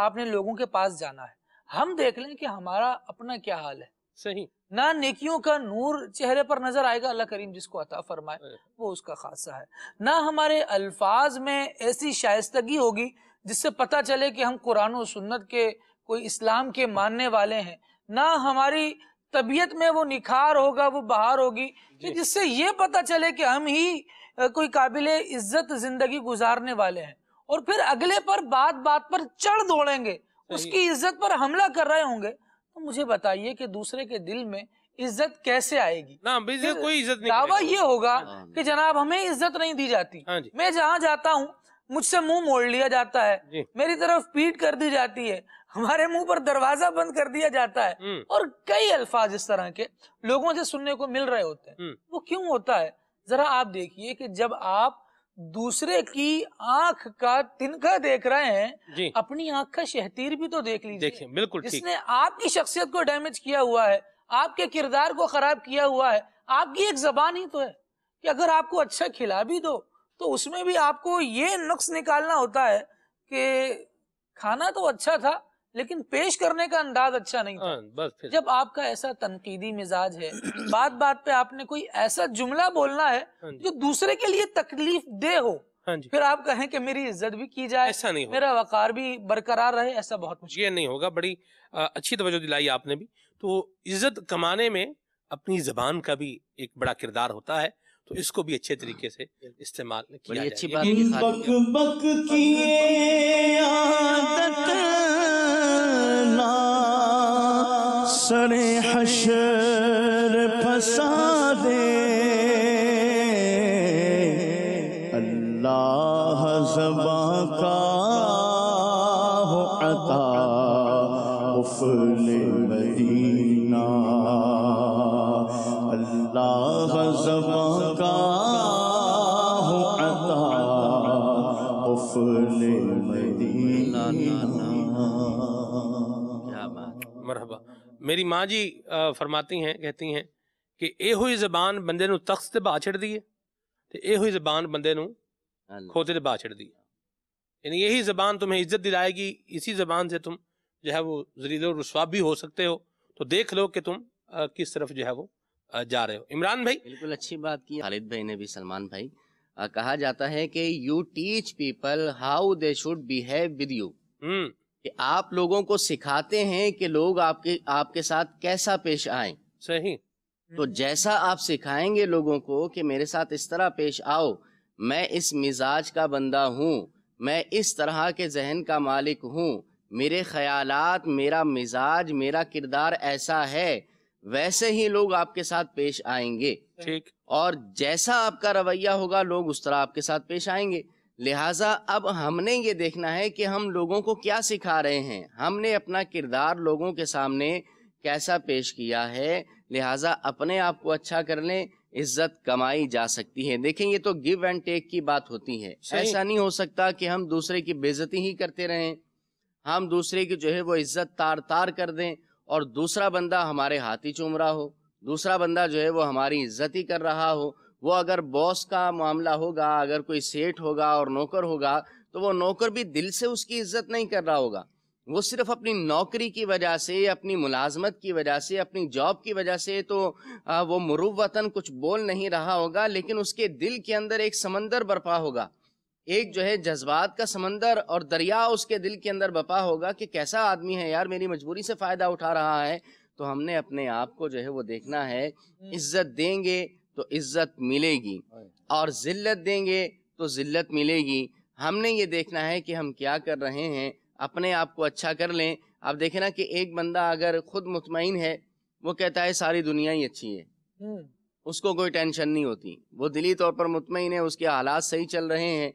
आपने लोगों के पास जाना है हम देख लें कि हमारा अपना क्या हाल है सही ना नेकियों का नूर चेहरे पर नजर आएगा अल्लाह करीम जिसको अता फरमाए वो उसका खासा है ना हमारे अल्फाज में ऐसी शायस्तगी होगी जिससे पता चले कि हम कुरान और सुन्नत के कोई इस्लाम के मानने वाले हैं ना हमारी तबीयत में वो निखार होगा वो बहार होगी कि तो जिससे ये पता चले कि हम ही कोई काबिल इज्जत जिंदगी गुजारने वाले हैं और फिर अगले पर बात बात पर चढ़ दौड़ेंगे उसकी इज्जत पर हमला कर रहे होंगे तो मुझे बताइए कि दूसरे के दिल में इज्जत कैसे आएगी ना कोई इज्जत नहीं दावा ये होगा हाँ, हाँ, कि हाँ। जनाब हमें इज्जत नहीं दी जाती मैं जहाँ जाता हूँ मुझसे मुंह मोड़ लिया जाता है मेरी तरफ पीट कर दी जाती है हमारे मुंह पर दरवाजा बंद कर दिया जाता है हम्म। और कई अल्फाज इस तरह के लोगों से सुनने को मिल रहे होते हैं हम्म। वो क्यों होता है जरा आप देखिए कि जब आप दूसरे की आंख का तिनका देख रहे हैं अपनी आंख का शहतीर भी तो देख लीजिए देखिए बिल्कुल इसने आपकी शख्सियत को डैमेज किया हुआ है आपके किरदार को खराब किया हुआ है आपकी एक जबान ही तो है कि अगर आपको अच्छा खिला भी दो तो उसमें भी आपको ये नुक्स निकालना होता है कि खाना तो अच्छा था लेकिन पेश करने का अंदाज अच्छा नहीं था हाँ, बस फिर। जब आपका ऐसा तनकीदी मिजाज है बात बात पे आपने कोई ऐसा जुमला बोलना है हाँ जो दूसरे के लिए तकलीफ दे हो हाँ फिर आप कहें कि मेरी इज्जत भी की जाए ऐसा नहीं मेरा वकार भी बरकरार रहे ऐसा बहुत मुश्किल ये नहीं होगा बड़ी अच्छी तवज्जो दिलाई आपने भी तो इज्जत कमाने में अपनी जबान का भी एक बड़ा किरदार होता है तो इसको भी अच्छे तरीके से इस्तेमाल किया बड़ी अच्छी बात बक बक किए سر حشر پسا دے اللہ زبان मेरी माँ जी फरमाती हैं कहती हैं कि ਇਹੋ जबान ਜ਼ਬਾਨ तख्त से ਤਖਤ ਤੇ ਬਾ ਛੱਡਦੀ ਹੈ ਤੇ ਇਹੋ ਹੀ खोते से बात दी यानी यही ज़बान तुम्हें इज्जत दिलाएगी इसी ज़बान से तुम जो है वो जरीद रसवा भी हो सकते हो तो देख लो कि तुम आ, किस तरफ जो है वो आ, जा रहे हो इमरान भाई बिल्कुल अच्छी बात की खालिद भाई ने भी सलमान भाई आ, कहा जाता है कि you teach people how they should behave with you कि आप लोगों को सिखाते हैं कि लोग आपके आपके साथ कैसा पेश आए सही तो हम्म। जैसा आप सिखाएंगे लोगों को कि मेरे साथ इस तरह पेश आओ मैं इस मिजाज का बंदा हूँ मैं इस तरह के जहन का मालिक हूँ मेरे ख्यालात मेरा मिजाज मेरा किरदार ऐसा है वैसे ही लोग आपके साथ पेश आएंगे ठीक और जैसा आपका रवैया होगा लोग उस तरह आपके साथ पेश आएंगे लिहाजा अब हमने ये देखना है कि हम लोगों को क्या सिखा रहे हैं हमने अपना किरदार लोगों के सामने कैसा पेश किया है लिहाजा अपने आप को अच्छा कर लें इज्जत कमाई जा सकती है देखें ये तो गिव एंड टेक की बात होती है ऐसा नहीं हो सकता कि हम दूसरे की बेजती ही करते रहें हम दूसरे की जो है वो इज्जत तार तार कर दें और दूसरा बंदा हमारे हाथी चूम रहा हो दूसरा बंदा जो है वो हमारी इज्जत ही कर रहा हो वो अगर बॉस का मामला होगा अगर कोई सेठ होगा और नौकर होगा तो वो नौकर भी दिल से उसकी इज्जत नहीं कर रहा होगा वो सिर्फ अपनी नौकरी की वजह से अपनी मुलाजमत की वजह से अपनी जॉब की वजह से तो आ, वो मुरुवतन कुछ बोल नहीं रहा होगा लेकिन उसके दिल के अंदर एक समंदर बर्पा होगा एक जो है जज्बात का समंदर और दरिया उसके दिल के अंदर बपा होगा कि कैसा आदमी है यार मेरी मजबूरी से फ़ायदा उठा रहा है तो हमने अपने आप को जो है वो देखना है हम्म। इज्जत देंगे तो इज्जत मिलेगी हाँ। और ज़िल्लत देंगे तो ज़िल्लत मिलेगी हमने ये देखना है कि हम क्या कर रहे हैं अपने आप को अच्छा कर लें आप देखें ना कि एक बंदा अगर खुद मुतमिन है वो कहता है सारी दुनिया ही अच्छी है हम्म। उसको कोई टेंशन नहीं होती वो दिली तौर पर मुतमिन है उसके हालात सही चल रहे हैं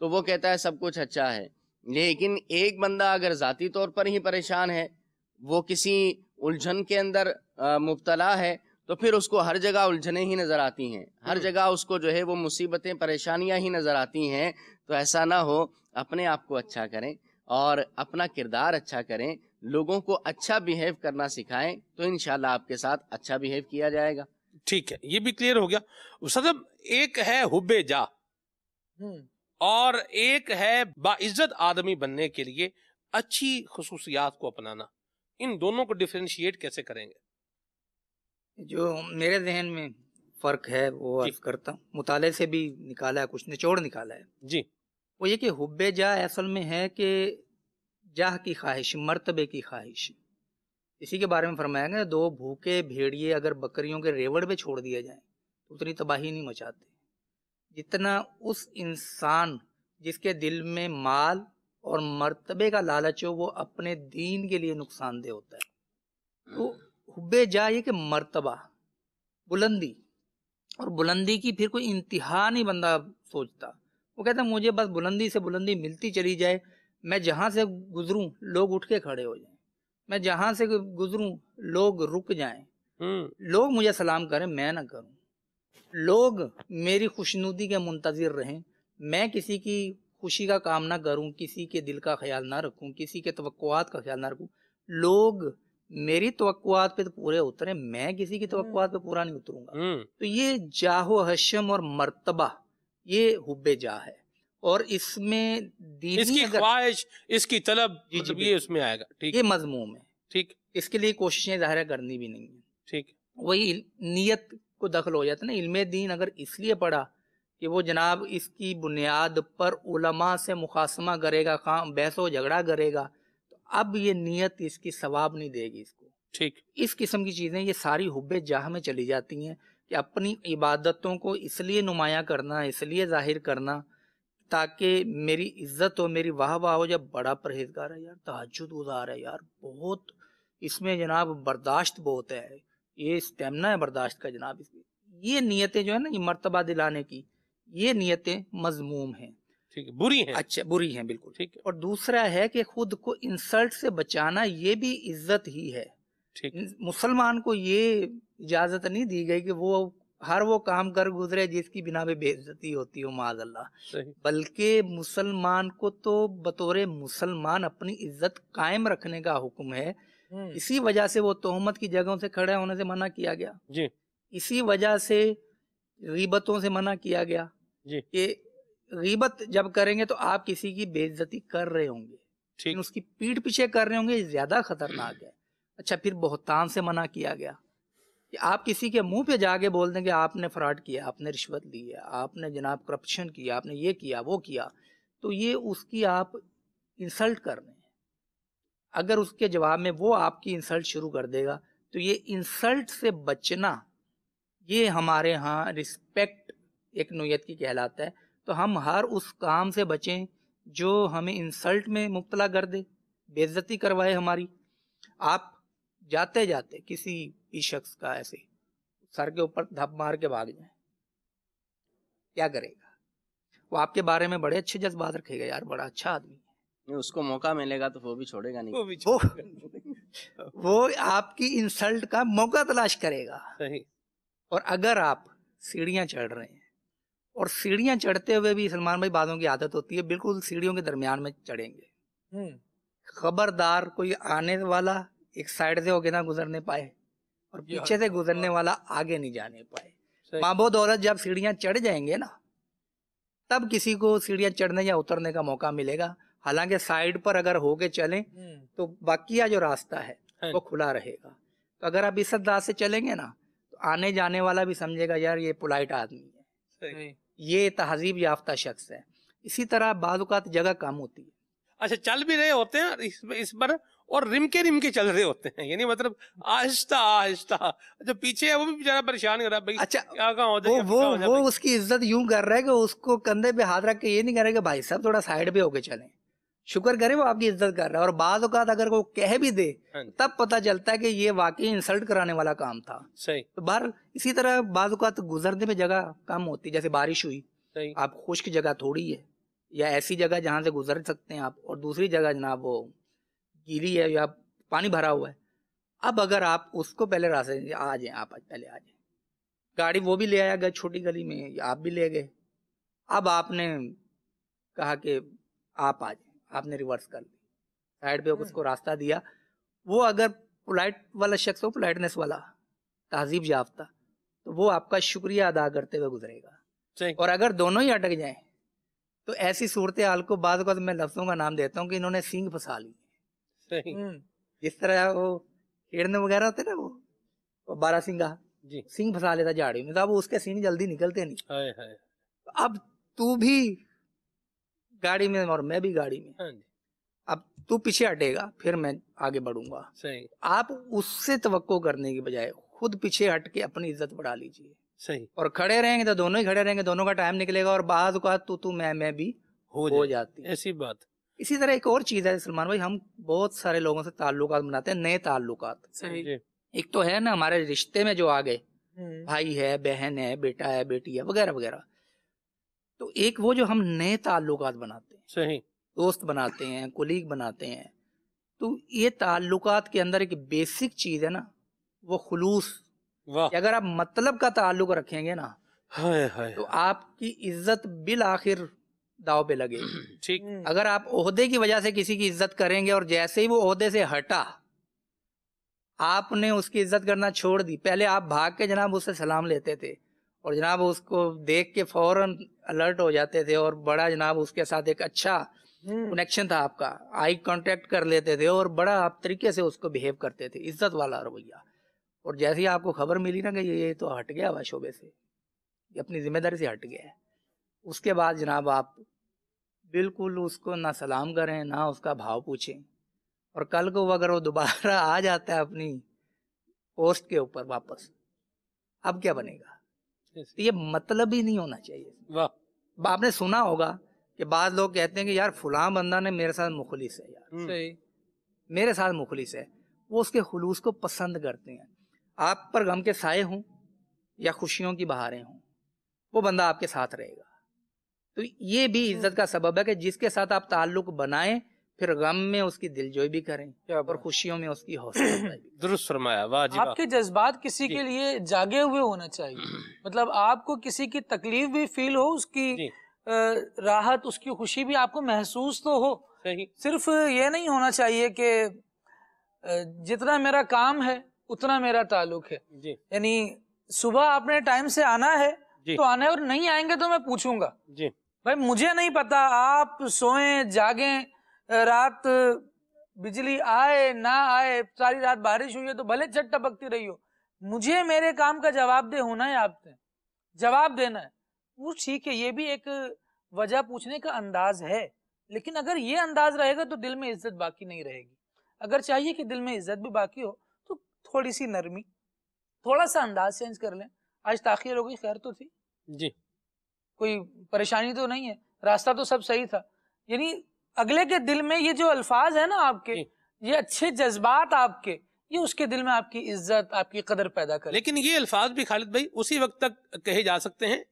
तो वो कहता है सब कुछ अच्छा है लेकिन एक बंदा अगर ज़ाती तौर पर ही परेशान है वो किसी उलझन के अंदर मुबतला है तो फिर उसको हर जगह उलझने ही नज़र आती हैं हर हम्म। जगह उसको जो है वो मुसीबतें परेशानियां ही नज़र आती हैं तो ऐसा ना हो अपने आप को अच्छा करें और अपना किरदार अच्छा करें लोगों को अच्छा बिहेव करना सिखाएं तो इन आपके साथ अच्छा बिहेव किया जाएगा ठीक है ये भी क्लियर हो गया उसद एक है हुबे जा हम्म। और एक है बाइज्जत आदमी बनने के लिए अच्छी खसूसियात को अपनाना इन दोनों को डिफ्रेंशिएट कैसे करेंगे जो मेरे जहन में फ़र्क है वो अर्ज करता हूँ मुताले से भी निकाला है कुछ निचोड़ निकाला है जी वो ये कि हुब जा असल में है कि जाह की ख्वाहिश मरतबे की ख्वाहिश इसी के बारे में फरमाया गया दो भूखे भेड़िए अगर बकरियों के रेवड़ पे छोड़ दिए जाएं तो उतनी तबाही नहीं मचाते जितना उस इंसान जिसके दिल में माल और मर्तबे का लालच हो वो अपने दीन के लिए नुकसानदेह होता है तो खुब्बे जाए कि मर्तबा बुलंदी और बुलंदी की फिर कोई इंतहा नहीं बंदा सोचता वो कहता मुझे बस बुलंदी से बुलंदी मिलती चली जाए मैं जहाँ से गुजरूँ लोग उठ के खड़े हो जाए मैं जहाँ से गुजरूँ लोग रुक जाएं हम्म। लोग मुझे सलाम करें मैं ना करूँ लोग मेरी खुशनुदी के मुंतज़र रहें मैं किसी की खुशी का काम ना करूं किसी के दिल का ख्याल ना रखूं किसी के तो का ख्याल ना रखूं लोग मेरी तोक़ात पे तो पूरे उतरे मैं किसी की तो पे पूरा नहीं उतरूंगा हम्म। तो ये जाहो हशम और मर्तबा ये हुबे जा है और इसमें दीनी इसकी ख्वाहिश इसकी तलब जी जी मतलब ये उसमें आएगा ठीक ये मजमूम है ठीक इसके लिए कोशिशें ज़ाहिर करनी भी नहीं है ठीक वही नीयत को दखल हो जाता ना इल्म दीन अगर इसलिए पढ़ा कि वो जनाब इसकी बुनियाद पर उलमा से मुखासमा करेगा बहस व झगड़ा करेगा अब ये नीयत इसकी सवाब नहीं देगी इसको ठीक इस किस्म की चीजें ये सारी हुब्बे जहाँ में चली जाती हैं कि अपनी इबादतों को इसलिए नुमाया करना इसलिए जाहिर करना ताकि मेरी इज्जत हो मेरी वाह वाह हो जब बड़ा परहेजगार है यार तहजद गुजार है यार बहुत इसमें जनाब बर्दाश्त बहुत है ये स्टेमिना है बर्दाश्त का जनाब इसकी ये नीयतें जो है ना ये मरतबा दिलाने की ये नीयतें मजमूम हैं ठीक है बुरी है अच्छा बुरी है बिल्कुल ठीक है और दूसरा है कि खुद को इंसल्ट से बचाना ये भी इज्जत ही है ठीक मुसलमान को ये इजाजत नहीं दी गई कि वो हर वो काम कर गुजरे जिसकी बिना पे बेइज्जती होती हो माजल्ला बल्कि मुसलमान को तो बतौर मुसलमान अपनी इज्जत कायम रखने का हुक्म है हम्म। इसी वजह से वो तोहमत की जगहों से खड़े होने से मना किया गया जी इसी वजह से गीबतों से मना किया गया जी कि गीबत जब करेंगे तो आप किसी की बेइज्जती कर रहे होंगे ठीक उसकी पीठ पीछे कर रहे होंगे ज्यादा खतरनाक है अच्छा फिर बहुतान से मना किया गया कि आप किसी के मुंह पे जाके बोल दें कि आपने फ्रॉड किया आपने रिश्वत ली है आपने जनाब करप्शन किया आपने ये किया वो किया तो ये उसकी आप इंसल्ट कर रहे हैं अगर उसके जवाब में वो आपकी इंसल्ट शुरू कर देगा तो ये इंसल्ट से बचना ये हमारे यहाँ रिस्पेक्ट एक नोयत की कहलाता है तो हम हर उस काम से बचें जो हमें इंसल्ट में मुबतला कर दे बेज़ती करवाए हमारी आप जाते जाते किसी भी शख्स का ऐसे सर के ऊपर धप मार के भाग जाए क्या करेगा वो आपके बारे में बड़े अच्छे जज्बात रखेगा यार बड़ा अच्छा आदमी है नहीं उसको मौका मिलेगा तो वो भी छोड़ेगा नहीं वो भी छोड़ेगा। वो आपकी इंसल्ट का मौका तलाश करेगा सही और अगर आप सीढ़ियां चढ़ रहे हैं और सीढ़ियां चढ़ते हुए भी सलमान भाई बादों की आदत होती है बिल्कुल सीढ़ियों के दरमियान में चढ़ेंगे हम्म। खबरदार कोई आने वाला एक साइड से होके ना गुजरने पाए और पीछे से गुजरने वाला आगे नहीं जाने पाए बहुत औरत जब सीढ़ियाँ चढ़ जाएंगे ना तब किसी को सीढ़ियाँ चढ़ने या उतरने का मौका मिलेगा हालांकि साइड पर अगर होके चलें हम्म। तो बाकी जो रास्ता है हाँ वो खुला रहेगा तो अगर आप इस अंदाज से चलेंगे ना तो आने जाने वाला भी समझेगा यार ये पोलाइट आदमी है ये तहजीब याफ्ता शख्स है इसी तरह बाजुकात जगह कम होती है अच्छा चल भी रहे होते हैं इस, इस पर और रिमके रिमके चल रहे होते हैं यानी मतलब आहिस्ता आहिस्ता जो पीछे है वो भी बेचारा परेशान कर रहा है अच्छा क्या कहा होता वो वो, वो उसकी इज्जत यूं कर रहा है कि उसको कंधे पे हाथ रख के ये नहीं कह रहा कि भाई साहब थोड़ा साइड पे होके चलें शुक्र करें वो आपकी इज्जत कर रहा है और बाद अगर वो कह भी दे हाँ तब पता चलता है कि ये वाकई इंसल्ट कराने वाला काम था सही तो बाहर इसी तरह बाद अवत गुजरने में जगह कम होती है जैसे बारिश हुई सही आप खुश्क जगह थोड़ी है या ऐसी जगह जहाँ से गुजर सकते हैं आप और दूसरी जगह जनाब वो गीली है या पानी भरा हुआ है अब अगर आप उसको पहले रास्ते आ जाए आप पहले आ जाए गाड़ी वो भी ले आया गया छोटी गली में आप भी ले गए अब आपने कहा कि आप आ जाए आपने रिवर्स कर ली साइड पे उसको हम्म। रास्ता दिया वो अगर पोलाइट वाला शख्स हो पोलाइटनेस वाला तहजीब याफ्ता तो वो आपका शुक्रिया अदा करते हुए गुजरेगा और अगर दोनों ही अटक जाएं तो ऐसी सूरत हाल को बाद को मैं लफ्जों का नाम देता हूँ कि इन्होंने सींग फंसा ली जिस हम्म। तरह वो हिरन वगैरह होते ना वो बारह सिंगा सिंह फंसा लेता झाड़ी में तो अब उसके सिंह जल्दी निकलते नहीं अब तू भी गाड़ी में और मैं भी गाड़ी में हाँ अब तू पीछे हटेगा फिर मैं आगे बढ़ूंगा सही आप उससे तो करने की बजाय खुद पीछे हट के अपनी इज्जत बढ़ा लीजिए सही और खड़े रहेंगे तो दोनों ही खड़े रहेंगे दोनों का टाइम निकलेगा और बाद तू तू मैं मैं भी हो, हो जाती ऐसी बात इसी तरह एक और चीज है सलमान भाई हम बहुत सारे लोगों से ताल्लुक बनाते हैं नए ताल्लुक सही एक तो है ना हमारे रिश्ते में जो आ गए हम्म। भाई है बहन है बेटा है बेटी है वगैरह वगैरह तो एक वो जो हम नए ताल्लुक बनाते हैं सही दोस्त बनाते हैं कोलीग बनाते हैं तो ये ताल्लुक के अंदर एक बेसिक चीज है ना वो खलूस अगर आप मतलब का ताल्लुक रखेंगे ना हाय हाय तो आपकी इज्जत बिल आखिर दाव पे लगे ठीक हम्म। अगर आप ओहदे की वजह से किसी की इज्जत करेंगे और जैसे ही वो ओहदे से हटा आपने उसकी इज्जत करना छोड़ दी पहले आप भाग के जनाब उससे सलाम लेते थे और जनाब उसको देख के फौरन अलर्ट हो जाते थे और बड़ा जनाब उसके साथ एक अच्छा कनेक्शन हम्म। था आपका आई कांटेक्ट कर लेते थे और बड़ा आप तरीके से उसको बिहेव करते थे इज्जत वाला रवैया और जैसे ही आपको खबर मिली ना कि ये तो हट गया हुआ शोबे से ये अपनी जिम्मेदारी से हट गया है उसके बाद जनाब आप बिल्कुल उसको ना सलाम करें ना उसका भाव पूछें और कल को अगर वो दोबारा आ जाता है अपनी पोस्ट के ऊपर वापस अब क्या बनेगा तो ये मतलब ही नहीं होना चाहिए वाह आपने सुना होगा कि बाद लोग कहते हैं कि यार फुला बंदा ने मेरे साथ मुखलिस है यार हम्म। सही मेरे साथ मुखलिस है वो उसके खलूस को पसंद करते हैं आप पर गम के साए हों या खुशियों की बहारें हों वो बंदा आपके साथ रहेगा तो ये भी अच्छा। इज्जत का सबब है कि जिसके साथ आप ताल्लुक बनाएं फिर गम में उसकी दिलजोई भी करें और खुशियों में उसकी हौसला आपके जज्बात किसी के लिए जागे हुए होना चाहिए मतलब आपको किसी की तकलीफ भी फील हो उसकी राहत उसकी खुशी भी आपको महसूस तो हो सिर्फ ये नहीं होना चाहिए कि जितना मेरा काम है उतना मेरा ताल्लुक है यानी सुबह आपने टाइम से आना है तो आना और नहीं आएंगे तो मैं पूछूंगा भाई मुझे नहीं पता आप सोए जागे रात बिजली आए ना आए सारी रात बारिश हुई है तो भले छत टपकती रही हो मुझे मेरे काम का जवाब दे होना है आपसे जवाब देना है वो ठीक है ये भी एक वजह पूछने का अंदाज है लेकिन अगर ये अंदाज रहेगा तो दिल में इज्जत बाकी नहीं रहेगी अगर चाहिए कि दिल में इज्जत भी बाकी हो तो थोड़ी सी नरमी थोड़ा सा अंदाज चेंज कर लें आज ताखिर हो गई खैर तो थी जी कोई परेशानी तो नहीं है रास्ता तो सब सही था यानी अगले के दिल में ये जो अल्फाज है ना आपके ये अच्छे जज्बात आपके ये उसके दिल में आपकी इज्जत आपकी कदर पैदा कर लेकिन ये अल्फाज भी खालिद भाई उसी वक्त तक कहे जा सकते हैं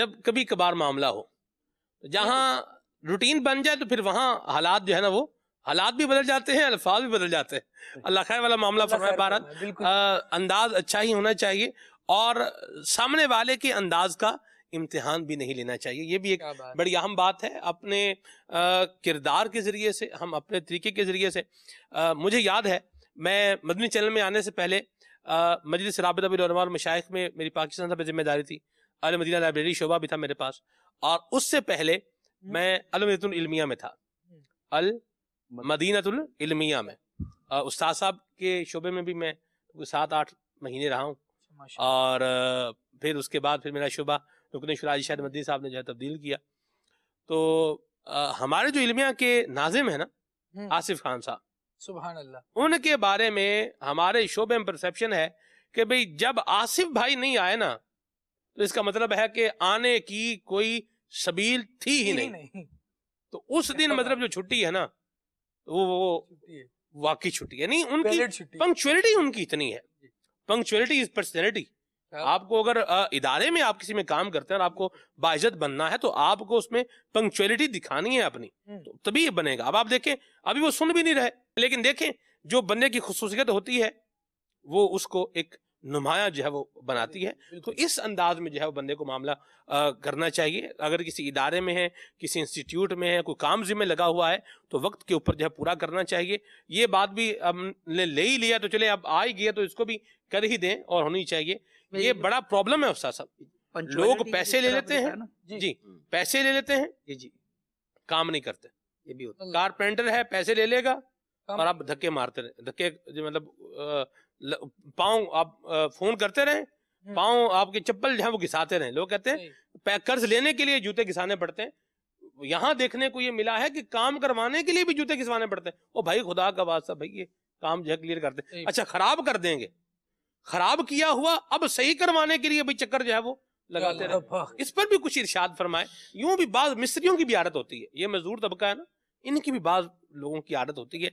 जब कभी कबार मामला हो जहाँ रूटीन बन जाए तो फिर वहाँ हालात जो है ना वो हालात भी बदल जाते हैं अल्फाज भी बदल जाते हैं अल्लाह खैर वाला मामला फरमाए भारत अंदाज अच्छा ही होना चाहिए और सामने वाले के अंदाज का इम्तिहान भी नहीं लेना चाहिए ये भी एक बड़ी अहम बात है अपने किरदार के ज़रिए से हम अपने तरीके के ज़रिए से आ, मुझे याद है मैं मदनी चैनल में आने से पहले मजलिस रबत अबिलमा और मशाइ में मेरी पाकिस्तान साहब जिम्मेदारी थी अल मदीना लाइब्रेरी शोभा भी था मेरे पास और उससे पहले हम्म। मैं अलमदतमिया में था हम्म। अल मदीनतमिया में उस्ताद साहब के शोबे में भी मैं सात आठ महीने रहा हूँ अच्छा, और फिर उसके बाद फिर मेरा शोबा रुकन आज शायद मद्दी साहब ने जो है तब्दील किया तो आ, हमारे जो इलमिया के नाजिम है ना हम्म। आसिफ खान साहब सुबह उनके बारे में हमारे शोबे में परसेप्शन है कि भाई जब आसिफ भाई नहीं आए ना तो इसका मतलब है कि आने की कोई सबील थी ही नहीं, नहीं। तो उस दिन मतलब जो छुट्टी है ना तो वो वो वाकई छुट्टी है नहीं उनकी पंक्चुअलिटी उनकी इतनी है पंक्चुअलिटी इज पर्सनैलिटी हाँ। आपको अगर इदारे में आप किसी में काम करते हैं और आपको बाइजत बनना है तो आपको उसमें पंक्चुअलिटी दिखानी है अपनी हम्म। तो तभी ये बनेगा अब आप देखें अभी वो सुन भी नहीं रहे लेकिन देखें जो बनने की खसूसियत होती है वो उसको एक नुमाया जो है वो बनाती है तो इस अंदाज में जो है वो बंदे को मामला आ, करना चाहिए अगर किसी इदारे में है किसी इंस्टीट्यूट में है कोई काम जिम्मे लगा हुआ है तो वक्त के ऊपर जो है पूरा करना चाहिए ये बात भी हमने ले ही लिया तो चले अब आ ही गया तो इसको भी कर ही दें और होनी चाहिए ये बड़ा प्रॉब्लम है उस्ताद साहब लोग हम्म। पैसे ले लेते हैं जी पैसे ले लेते हैं जी काम नहीं करते ये भी होता कारपेंटर है पैसे ले लेगा और आप धक्के मारते रहे धक्के मतलब पाओ आप फोन करते रहे हम्म। पाओ आपकी चप्पल जो है वो घिसाते रहे लोग कहते हैं कर्ज लेने के लिए जूते घिसाने पड़ते हैं यहाँ देखने को ये मिला है कि काम करवाने के लिए भी जूते घिसवाने पड़ते हैं ओ भाई खुदा का बादशाह भाई ये काम जो है क्लियर करते अच्छा खराब कर देंगे खराब किया हुआ अब सही करवाने के लिए भी चक्कर जो है वो लगाते रहे इस पर भी कुछ इर्शाद फरमाए यूं भी बाज मिस्त्रियों की भी आदत होती है ये मजदूर तबका है ना इनकी भी बाज लोगों की आदत होती है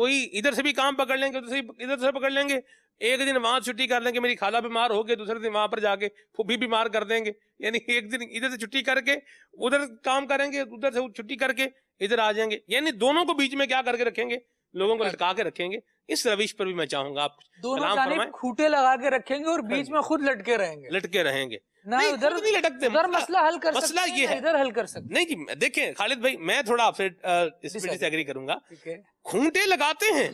कोई इधर से भी काम पकड़ लेंगे दूसरे इधर से पकड़ लेंगे एक दिन वहां छुट्टी कर लेंगे मेरी खाला बीमार हो गई दूसरे दिन वहां पर जाके भी बीमार कर देंगे यानी एक दिन इधर से छुट्टी करके उधर काम करेंगे उधर से छुट्टी करके इधर आ जाएंगे यानी दोनों को बीच में क्या करके रखेंगे लोगों को लटका के रखेंगे इस रविश पर भी मैं चाहूंगा आप दोनों खूटे लगा के रखेंगे और बीच हाँ में खुद लटके रहेंगे लटके रहेंगे नहीं उधर नहीं लटकते उधर मसला हल कर मसला ये है इधर हल कर सकते नहीं जी देखें खालिद भाई मैं थोड़ा आपसे इस एग्री करूंगा खूंटे लगाते हैं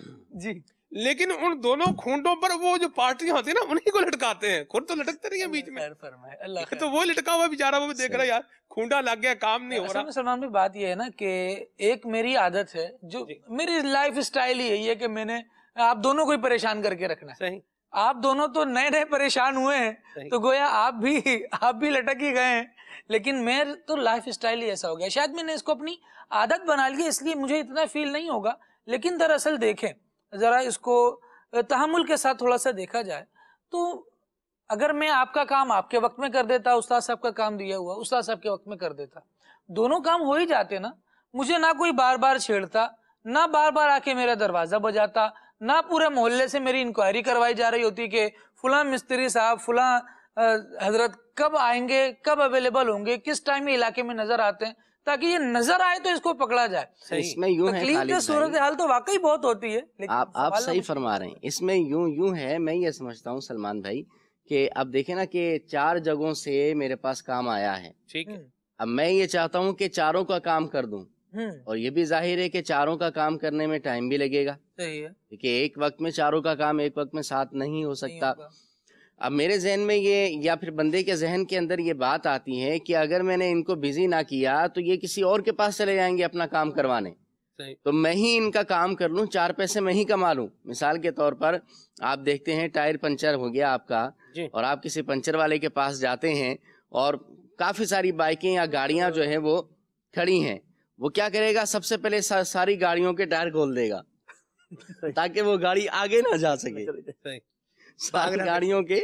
जी लेकिन उन दोनों खूंटों पर वो जो पार्टियां होती है ना उन्हीं को लटकाते हैं खुद तो लटकते रहिए बीच में अल्लाह तो वो लटका हुआ बेचारा वो भी देख रहा है यार खूंटा लग गया काम नहीं हो रहा सलमान में बात ये है ना कि एक मेरी आदत है जो मेरी लाइफ स्टाइल ही यही है कि मैंने आप दोनों को ही परेशान करके रखना सही आप दोनों तो नए नए परेशान हुए हैं तो गोया आप भी आप भी लटक ही गए हैं लेकिन मैं तो लाइफ स्टाइल ही ऐसा हो गया शायद मैंने इसको अपनी आदत बना ली इसलिए मुझे इतना फील नहीं होगा लेकिन दरअसल देखें ज़रा इसको तहमुल के साथ थोड़ा सा देखा जाए तो अगर मैं आपका काम आपके वक्त में कर देता उस्ताद साहब का काम दिया हुआ उस्ताद साहब के वक्त में कर देता दोनों काम हो ही जाते ना मुझे ना कोई बार बार छेड़ता ना बार बार आके मेरा दरवाज़ा बजाता ना पूरे मोहल्ले से मेरी इंक्वायरी करवाई जा रही होती कि फुला मिस्त्री साहब फुला हजरत कब आएंगे कब अवेलेबल होंगे किस टाइम इलाके में नज़र आते हैं ताकि ये नजर आए तो इसको पकड़ा जाए इसमें यूं है सूरत हाल तो वाकई बहुत होती है लेकिन आप आप सही फरमा रहे हैं इसमें यूं यूं है मैं ये समझता हूँ सलमान भाई कि अब देखे ना कि चार जगहों से मेरे पास काम आया है ठीक है हम्म। अब मैं ये चाहता हूँ कि चारों का काम कर दूं हम्म। और ये भी जाहिर है कि चारों का काम करने में टाइम भी लगेगा सही है क्योंकि एक वक्त में चारों का काम एक वक्त में साथ नहीं हो सकता नहीं अब मेरे जहन में ये या फिर बंदे के जहन के अंदर ये बात आती है कि अगर मैंने इनको बिजी ना किया तो ये किसी और के पास चले जाएंगे अपना काम करवाने तो मैं ही इनका काम कर लूँ चार पैसे मैं ही कमा लूँ मिसाल के तौर पर आप देखते हैं टायर पंचर हो गया आपका और आप किसी पंचर वाले के पास जाते हैं और काफ़ी सारी बाइकें या गाड़ियाँ जो है वो खड़ी हैं वो क्या करेगा सबसे पहले सारी गाड़ियों के टायर खोल देगा ताकि वो गाड़ी आगे ना जा सके सात गाड़ियों के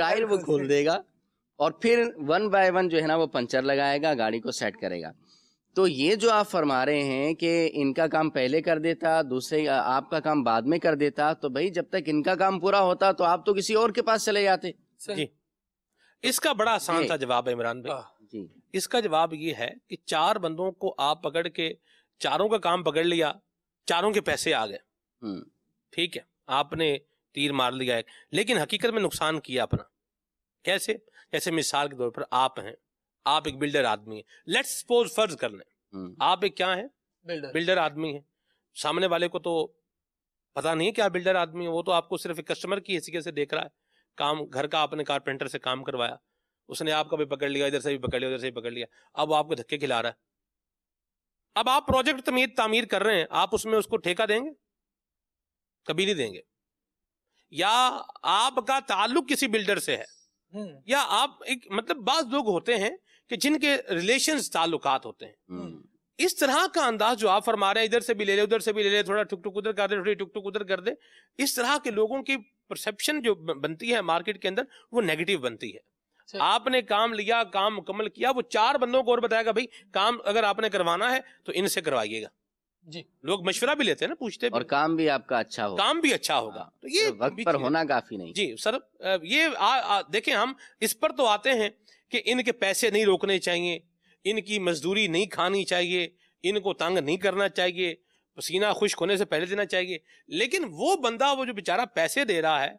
टायर वो खोल देगा और फिर वन बाय वन जो है ना वो पंचर लगाएगा गाड़ी को सेट करेगा तो ये जो आप फरमा रहे हैं कि इनका काम पहले कर देता दूसरे आपका काम बाद में कर देता तो भाई जब तक इनका काम पूरा होता तो आप तो किसी और के पास चले जाते जी इसका बड़ा आसान सा जवाब है इमरान भाई जी इसका जवाब ये है कि चार बंदों को आप पकड़ के चारों का काम पकड़ लिया चारों के पैसे आ गए हम्म। ठीक है आपने तीर मार लिया है लेकिन हकीकत में नुकसान किया अपना कैसे जैसे मिसाल के तौर पर आप हैं आप एक बिल्डर आदमी है लेट्स सपोज फर्ज कर लें हम्म। आप एक क्या है बिल्डर बिल्डर आदमी है सामने वाले को तो पता नहीं है क्या बिल्डर आदमी है वो तो आपको सिर्फ एक कस्टमर की हैसियत से देख रहा है काम घर का आपने कारपेंटर से काम करवाया उसने आपका भी पकड़ लिया इधर से भी पकड़ लिया उधर से भी पकड़ लिया अब वो आपको धक्के खिला रहा है अब आप प्रोजेक्ट तमीर तामीर कर रहे हैं आप उसमें उसको ठेका देंगे कभी नहीं देंगे या आपका ताल्लुक किसी बिल्डर से है हम्म। या आप एक मतलब बाज लोग होते हैं कि जिनके रिलेशन ताल्लुकात होते हैं हम्म। इस तरह का अंदाज जो आप फरमा रहे हैं इधर से भी ले ले उधर से भी ले ले थोड़ा ठुक ठुक उधर कर दे थोड़ी ठुक ठुक उधर कर दे इस तरह के लोगों की परसेप्शन जो बनती है मार्केट के अंदर वो नेगेटिव बनती है आपने काम लिया काम मुकम्मल किया वो चार बंदों को और बताएगा भाई काम अगर आपने करवाना है तो इनसे करवाइएगा जी लोग मशवरा भी लेते हैं ना पूछते और काम भी आपका अच्छा होगा काम भी अच्छा होगा हाँ। तो ये तो वक्त पर होना काफी नहीं जी सर ये देखें हम इस पर तो आते हैं कि इनके पैसे नहीं रोकने चाहिए इनकी मजदूरी नहीं खानी चाहिए इनको तंग नहीं करना चाहिए पसीना खुश्क होने से पहले देना चाहिए लेकिन वो बंदा वो जो बेचारा पैसे दे रहा है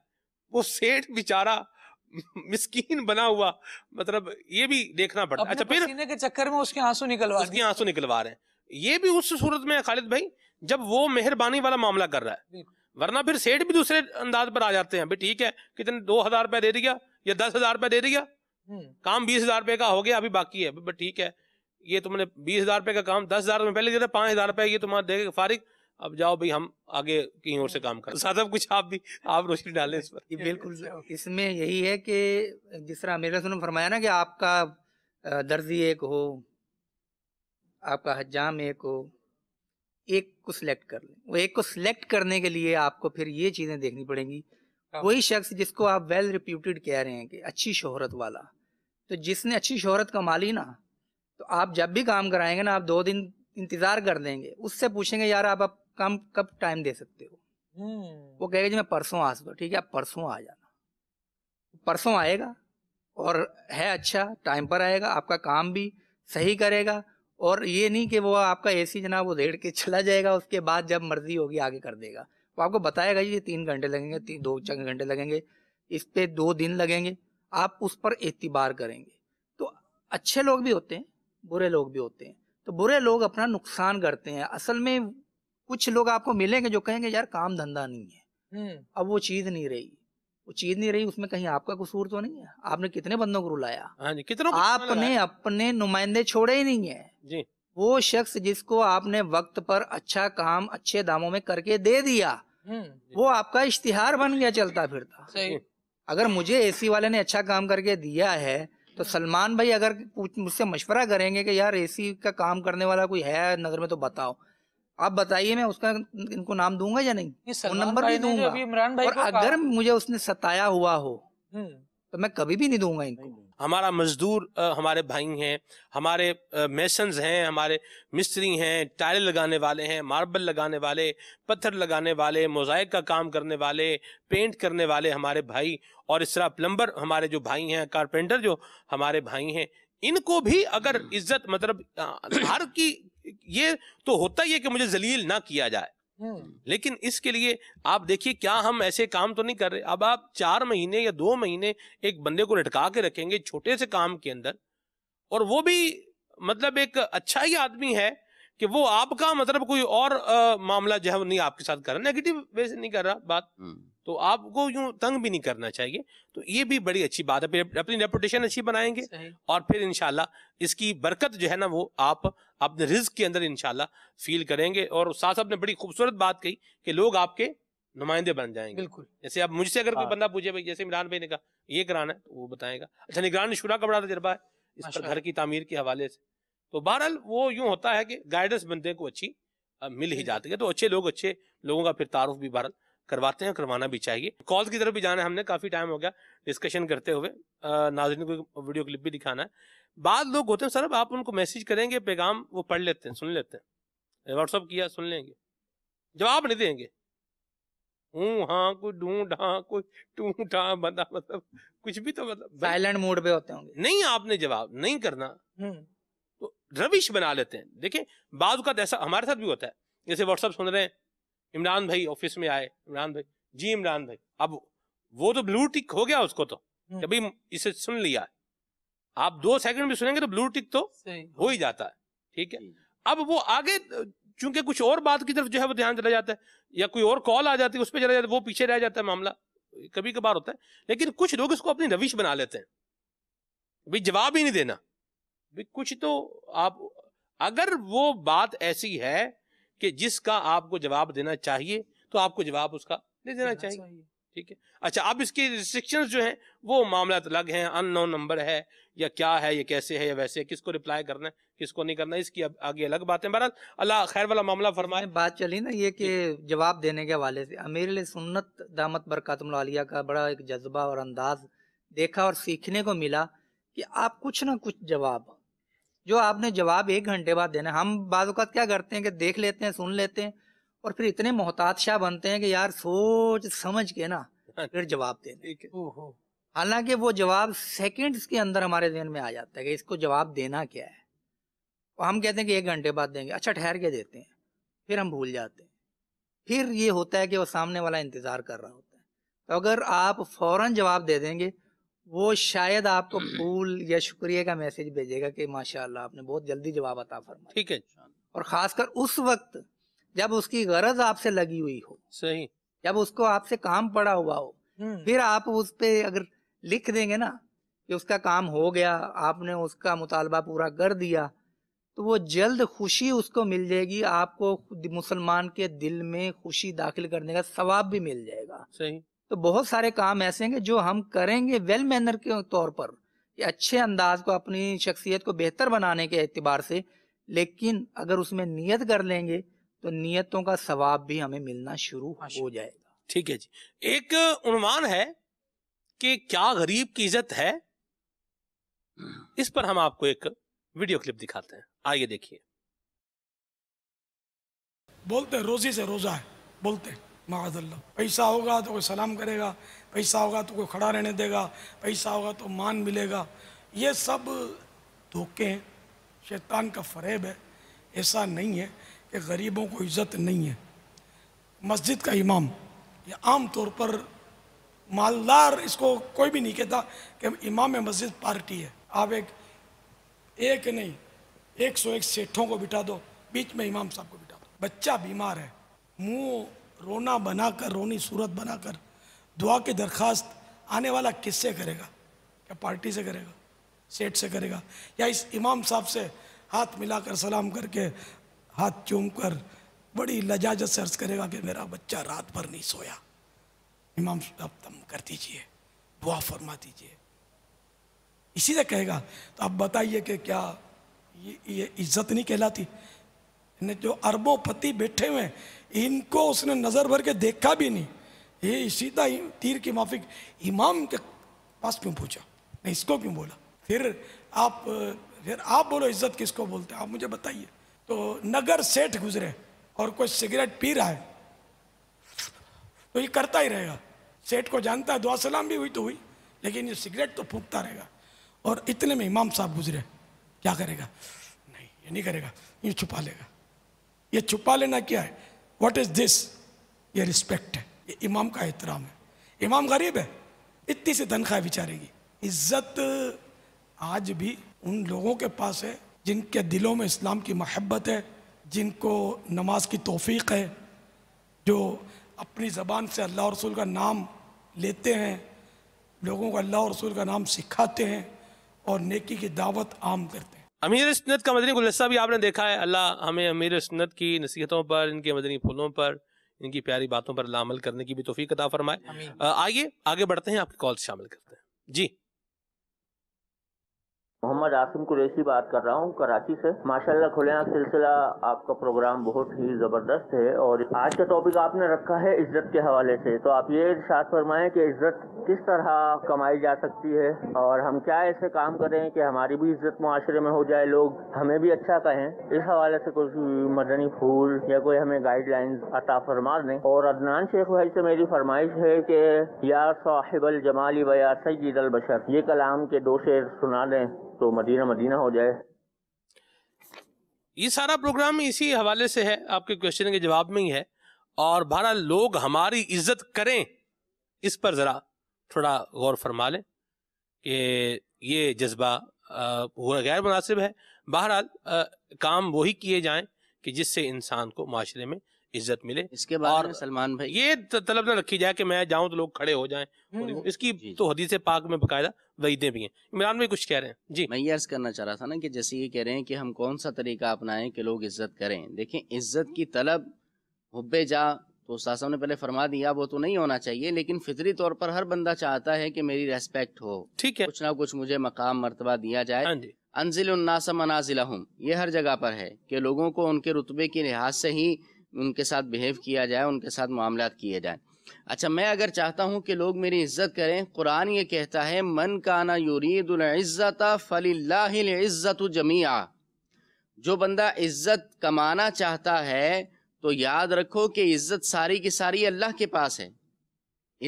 वो सेठ बेचारा मिस्कीन बना हुआ मतलब ये भी देखना पड़ता है अच्छा फिर के चक्कर में उसके आंसू निकलवा उसके आंसू निकलवा रहे हैं ये भी उस सूरत में खालिद भाई जब वो मेहरबानी वाला मामला कर रहा है वरना फिर सेठ भी दूसरे अंदाज पर आ जाते हैं भाई ठीक है कितने दो हजार रुपया दे दिया या दस हजार रुपया दे दिया हम्म। काम बीस हजार रुपये का हो गया अभी बाकी है ठीक है ये तुमने बीस हजार रुपये का काम दस हजार में पहले दिया था पाँच हजार रुपये ये तुम्हारा दे फारिक अब जाओ भाई हम आगे कहीं और से काम करें साथ कुछ आप भी आप रोशनी डालें इस पर बिल्कुल इसमें यही है कि जिस तरह मेरे सुनो फरमाया ना कि आपका दर्जी एक हो आपका हजाम ए को एक को सिलेक्ट कर लें वो एक को सिलेक्ट करने के लिए आपको फिर ये चीज़ें देखनी पड़ेंगी वही हाँ। शख्स जिसको आप वेल रिप्यूटेड कह रहे हैं कि अच्छी शोहरत वाला तो जिसने अच्छी शोहरत कमा ली ना तो आप जब भी काम कराएंगे ना आप दो दिन इंतज़ार कर देंगे उससे पूछेंगे यार आप अब कम कब टाइम दे सकते हो हम्म। वो कहेगा जी मैं परसों आ सकता ठीक है आप परसों आ जाना परसों आएगा और है अच्छा टाइम पर आएगा आपका काम भी सही करेगा और ये नहीं कि वो आपका ए सी जनाब उधेड़ के चला जाएगा उसके बाद जब मर्जी होगी आगे कर देगा वो आपको बताएगा ये तीन घंटे लगेंगे तीन दो चार घंटे लगेंगे इस पर दो दिन लगेंगे आप उस पर एतबार करेंगे तो अच्छे लोग भी होते हैं बुरे लोग भी होते हैं तो बुरे लोग अपना नुकसान करते हैं असल में कुछ लोग आपको मिलेंगे जो कहेंगे यार काम धंधा नहीं है हम्म। अब वो चीज़ नहीं रही वो चीज नहीं रही उसमें कहीं आपका कसूर तो नहीं है आपने कितने बंदों को रुलाया कितना हाँ कितने आपने अपने नुमाइंदे छोड़े ही नहीं है जी वो शख्स जिसको आपने वक्त पर अच्छा काम अच्छे दामों में करके दे दिया हम्म, वो आपका इश्तिहार बन गया चलता फिरता सही अगर मुझे एसी वाले ने अच्छा काम करके दिया है तो हम्म। सलमान भाई अगर मुझसे मशवरा करेंगे कि यार एसी का काम करने वाला कोई है नगर में तो बताओ आप बताइए मैं उसका इनको नाम दूंगा या नहीं वो नंबर भी दूंगा और अगर मुझे उसने सताया हुआ हो हम्म। तो मैं कभी भी नहीं दूंगा इनको हमारा मजदूर हमारे भाई हैं हमारे मेसन्स हैं हमारे मिस्त्री हैं टायर लगाने वाले हैं मार्बल लगाने वाले पत्थर लगाने वाले मोजाइक का काम करने वाले पेंट करने वाले हमारे भाई और इस तरह प्लम्बर हमारे जो भाई हैं कारपेंटर जो हमारे भाई हैं इनको भी अगर इज्जत मतलब हर की ये तो होता ही है कि मुझे जलील ना किया जाए हम्म। लेकिन इसके लिए आप देखिए क्या हम ऐसे काम तो नहीं कर रहे अब आप चार महीने या दो महीने एक बंदे को लटका के रखेंगे छोटे से काम के अंदर और वो भी मतलब एक अच्छा ही आदमी है कि वो आपका मतलब कोई और आ, मामला जो है वो नहीं आपके साथ कर रहा नेगेटिव वे से नहीं कर रहा बात हम्म। तो आपको यूं तंग भी नहीं करना चाहिए तो ये भी बड़ी अच्छी बात है अपनी रेपुटेशन अच्छी बनाएंगे और फिर इनशाला इसकी बरकत जो है ना वो आप अपने रिस्क के अंदर इनशाला फील करेंगे और साथ साथ ने बड़ी खूबसूरत बात कही कि लोग आपके नुमाइंदे बन जाएंगे बिल्कुल जैसे आप मुझसे अगर कोई हाँ। बंदा पूछे भाई जैसे इमरान भाई ने कहा ये कराना है तो वो बताएगा अच्छा निगरान शुरा का बड़ा तजर्बा है इस पर घर की तामीर के हवाले से तो बहरहाल वो यूं होता है कि गाइडेंस बंदे को अच्छी मिल ही जाती है तो अच्छे लोग अच्छे लोगों का फिर तारुफ भी बहरहाल करवाते हैं करवाना भी चाहिए कॉल की तरफ भी जाना है हमने काफी टाइम हो गया डिस्कशन करते हुए नाजरन को वीडियो क्लिप भी दिखाना है बाद लोग होते हैं सर आप उनको मैसेज करेंगे पैगाम वो पढ़ लेते हैं सुन लेते हैं व्हाट्सअप किया सुन लेंगे जवाब नहीं देंगे हूँ हाँ कोई ढूंढ हाँ कोई टूट हाँ बंदा मतलब कुछ भी तो मतलब साइलेंट मोड पे होते होंगे नहीं आपने जवाब नहीं करना हम्म। तो रविश बना लेते हैं देखिए बाद का ऐसा हमारे साथ भी होता है जैसे व्हाट्सअप सुन रहे हैं इमरान भाई ऑफिस में आए इमरान भाई जी इमरान भाई अब वो तो ब्लू टिक हो गया उसको तो हम्म। कभी इसे सुन लिया आप दो सेकंड में सुनेंगे तो ब्लू टिक तो हो ही जाता है ठीक है अब वो आगे चूंकि कुछ और बात की तरफ जो है वो ध्यान चला जाता है या कोई और कॉल आ जाती है उस पर चला जाता है वो पीछे रह जाता है मामला कभी कभार होता है लेकिन कुछ लोग इसको अपनी रविश बना लेते हैं भाई जवाब ही नहीं देना भाई कुछ तो आप अगर वो बात ऐसी है कि जिसका आपको जवाब देना चाहिए तो आपको जवाब उसका दे देना चाहिए ठीक है अच्छा अब इसकी रिस्ट्रिक्शंस जो हैं वो मामला अलग हैं अननोन नंबर है या क्या है ये कैसे है या वैसे है किसको रिप्लाई करना है किसको नहीं करना है इसकी अब आगे अलग बात है बहरहाल अल्लाह खैर वाला मामला फरमाए बात चली ना ये कि जवाब देने के हवाले से अमीर सुन्नत दामत आलिया का बड़ा एक जज्बा और अंदाज देखा और सीखने को मिला कि आप कुछ ना कुछ जवाब जो आपने जवाब एक घंटे बाद देना हम बाद क्या करते हैं कि देख लेते हैं सुन लेते हैं और फिर इतने मोहतात शाह बनते हैं कि यार सोच समझ के ना हाँ। फिर जवाब देने हालांकि वो जवाब सेकंड्स के अंदर हमारे जहन में आ जाता है कि इसको जवाब देना क्या है तो हम कहते हैं कि एक घंटे बाद देंगे अच्छा ठहर के देते हैं फिर हम भूल जाते हैं फिर ये होता है कि वो सामने वाला इंतज़ार कर रहा होता है तो अगर आप फौरन जवाब दे देंगे वो शायद आपको हम्म। फूल या शुक्रिया का मैसेज भेजेगा कि माशाल्लाह आपने बहुत जल्दी जवाब अता फरमा ठीक है और खासकर उस वक्त जब उसकी गरज आपसे लगी हुई हो सही जब उसको आपसे काम पड़ा हुआ हो हम्म। फिर आप उस पर अगर लिख देंगे ना कि उसका काम हो गया आपने उसका मुतालबा पूरा कर दिया तो वो जल्द खुशी उसको मिल जाएगी आपको मुसलमान के दिल में खुशी दाखिल करने का सवाब भी मिल जाएगा सही तो बहुत सारे काम ऐसे हैं जो हम करेंगे वेल मैनर के तौर पर कि अच्छे अंदाज को अपनी शख्सियत को बेहतर बनाने के एतबार से लेकिन अगर उसमें नियत कर लेंगे तो नियतों का सवाब भी हमें मिलना शुरू हो जाएगा ठीक है जी एक उन्वान है कि क्या गरीब की इज्जत है इस पर हम आपको एक वीडियो क्लिप दिखाते हैं आइए देखिए बोलते हैं रोजी से रोजा है बोलते हैं माजल्ला पैसा होगा तो कोई सलाम करेगा पैसा होगा तो कोई खड़ा रहने देगा पैसा होगा तो मान मिलेगा ये सब धोखे हैं शैतान का फरेब है ऐसा नहीं है कि गरीबों को इज़्ज़त नहीं है मस्जिद का इमाम ये आम तौर पर मालदार इसको कोई भी नहीं कहता कि इमाम मस्जिद पार्टी है आप एक एक नहीं एक सौ एक सेठों को बिठा दो बीच में इमाम साहब को बिठा दो बच्चा बीमार है मुँह रोना बनाकर रोनी सूरत बनाकर दुआ की दरख्वास्त आने वाला किससे करेगा क्या पार्टी से करेगा सेठ से करेगा या इस इमाम साहब से हाथ मिलाकर सलाम करके हाथ चूम कर बड़ी लजाजत सर्ज करेगा कि मेरा बच्चा रात भर नहीं सोया इमाम साहब तम कर दीजिए दुआ फरमा दीजिए इसी से कहेगा तो आप बताइए कि क्या ये, ये इज्जत नहीं कहलाती जो अरबोपति बैठे हुए हैं इनको उसने नज़र भर के देखा भी नहीं ये सीधा तीर की माफिक इमाम के पास क्यों पूछा नहीं इसको क्यों बोला फिर आप फिर आप बोलो इज्जत किसको बोलते हैं आप मुझे बताइए तो नगर सेठ गुजरे और कोई सिगरेट पी रहा है तो ये करता ही रहेगा सेठ को जानता है दुआ सलाम भी हुई तो हुई लेकिन ये सिगरेट तो फूकता रहेगा और इतने में इमाम साहब गुजरे क्या करेगा नहीं ये नहीं करेगा ये छुपा लेगा ये छुपा लेना क्या है वट इज दिस ये रिस्पेक्ट है ये इमाम का एहतराम है इमाम गरीब है इतनी सी तनख्वाह बिचारेगी इज्जत आज भी उन लोगों के पास है जिनके दिलों में इस्लाम की महब्बत है जिनको नमाज की तोफ़ी है जो अपनी ज़बान से अल्लाह रसूल का नाम लेते हैं लोगों को अल्लाह रसूल का नाम सिखाते हैं और नेकी की दावत आम करते हैं अमीर सन्नत का मदनी गुलस्सा भी आपने देखा है अल्लाह हमें अमीर सन्नत की नसीहतों पर इनके मदनी फूलों पर इनकी प्यारी बातों पर लामल करने की भी तोफ़ी कता फरमाए आइए आगे, आगे बढ़ते हैं आपकी कॉल शामिल करते हैं जी मोहम्मद आसिम कुरैशी बात कर रहा हूँ कराची से माशाल्लाह खुले सिलसिला आपका प्रोग्राम बहुत ही ज़बरदस्त है और आज का टॉपिक आपने रखा है इज्जत के हवाले से तो आप ये इर्शाद फरमाए कि इज्जत किस तरह कमाई जा सकती है और हम क्या ऐसे काम करें कि हमारी भी इज्जत माशरे में हो जाए लोग हमें भी अच्छा कहें इस हवाले से कुछ मदनी फूल या कोई हमें गाइडलाइंस अता फरमा दें और अदनान शेख भाई से मेरी फरमाइश है कि या साहिबल जमाली व या सैद बशर ये कलाम के दो शेर सुना दें तो मदीना मदीना हो जाए ये सारा प्रोग्राम इसी हवाले से है आपके क्वेश्चन के जवाब में ही है और बहरहाल लोग हमारी इज्जत करें इस पर ज़रा थोड़ा गौर फरमा लें कि ये जज्बा हुआ गैर मुनासिब है बहरहाल काम वही किए जाएं कि जिससे इंसान को माशरे में इज्जत मिले इसके बाद सलमान भाई ये तलब ना रखी जाए कि मैं जाऊं तो लोग खड़े हो जाएं हम्म। इसकी तो हदीसे पाक में बकायदा वहीदे भी हैं इमरान भाई कुछ कह रहे हैं जी मैं ये अर्ज करना चाह रहा था ना कि जैसे ये कह रहे हैं कि हम कौन सा तरीका अपनाएं कि लोग इज्जत करें देखें इज्जत की तलब हुब्बे जा तो उस्ताद साहब ने पहले फरमा दिया वो तो नहीं होना चाहिए लेकिन फितरी तौर पर हर बंदा चाहता है कि मेरी रेस्पेक्ट हो ठीक है कुछ ना कुछ मुझे मकाम मरतबा दिया जाए हाँ अनजिल उन्नासा मनाजिला ये हर जगह पर है कि लोगों को उनके रुतबे के लिहाज से ही उनके साथ बिहेव किया जाए उनके साथ मामला किए जाए अच्छा मैं अगर चाहता हूँ कि लोग मेरी इज्जत करें कुरान ये कहता है मन काना यूरीदुल्ज़त फलीज़्ज़त जमिया जो बंदा इज्जत कमाना चाहता है तो याद रखो कि इज्जत सारी की सारी अल्लाह के पास है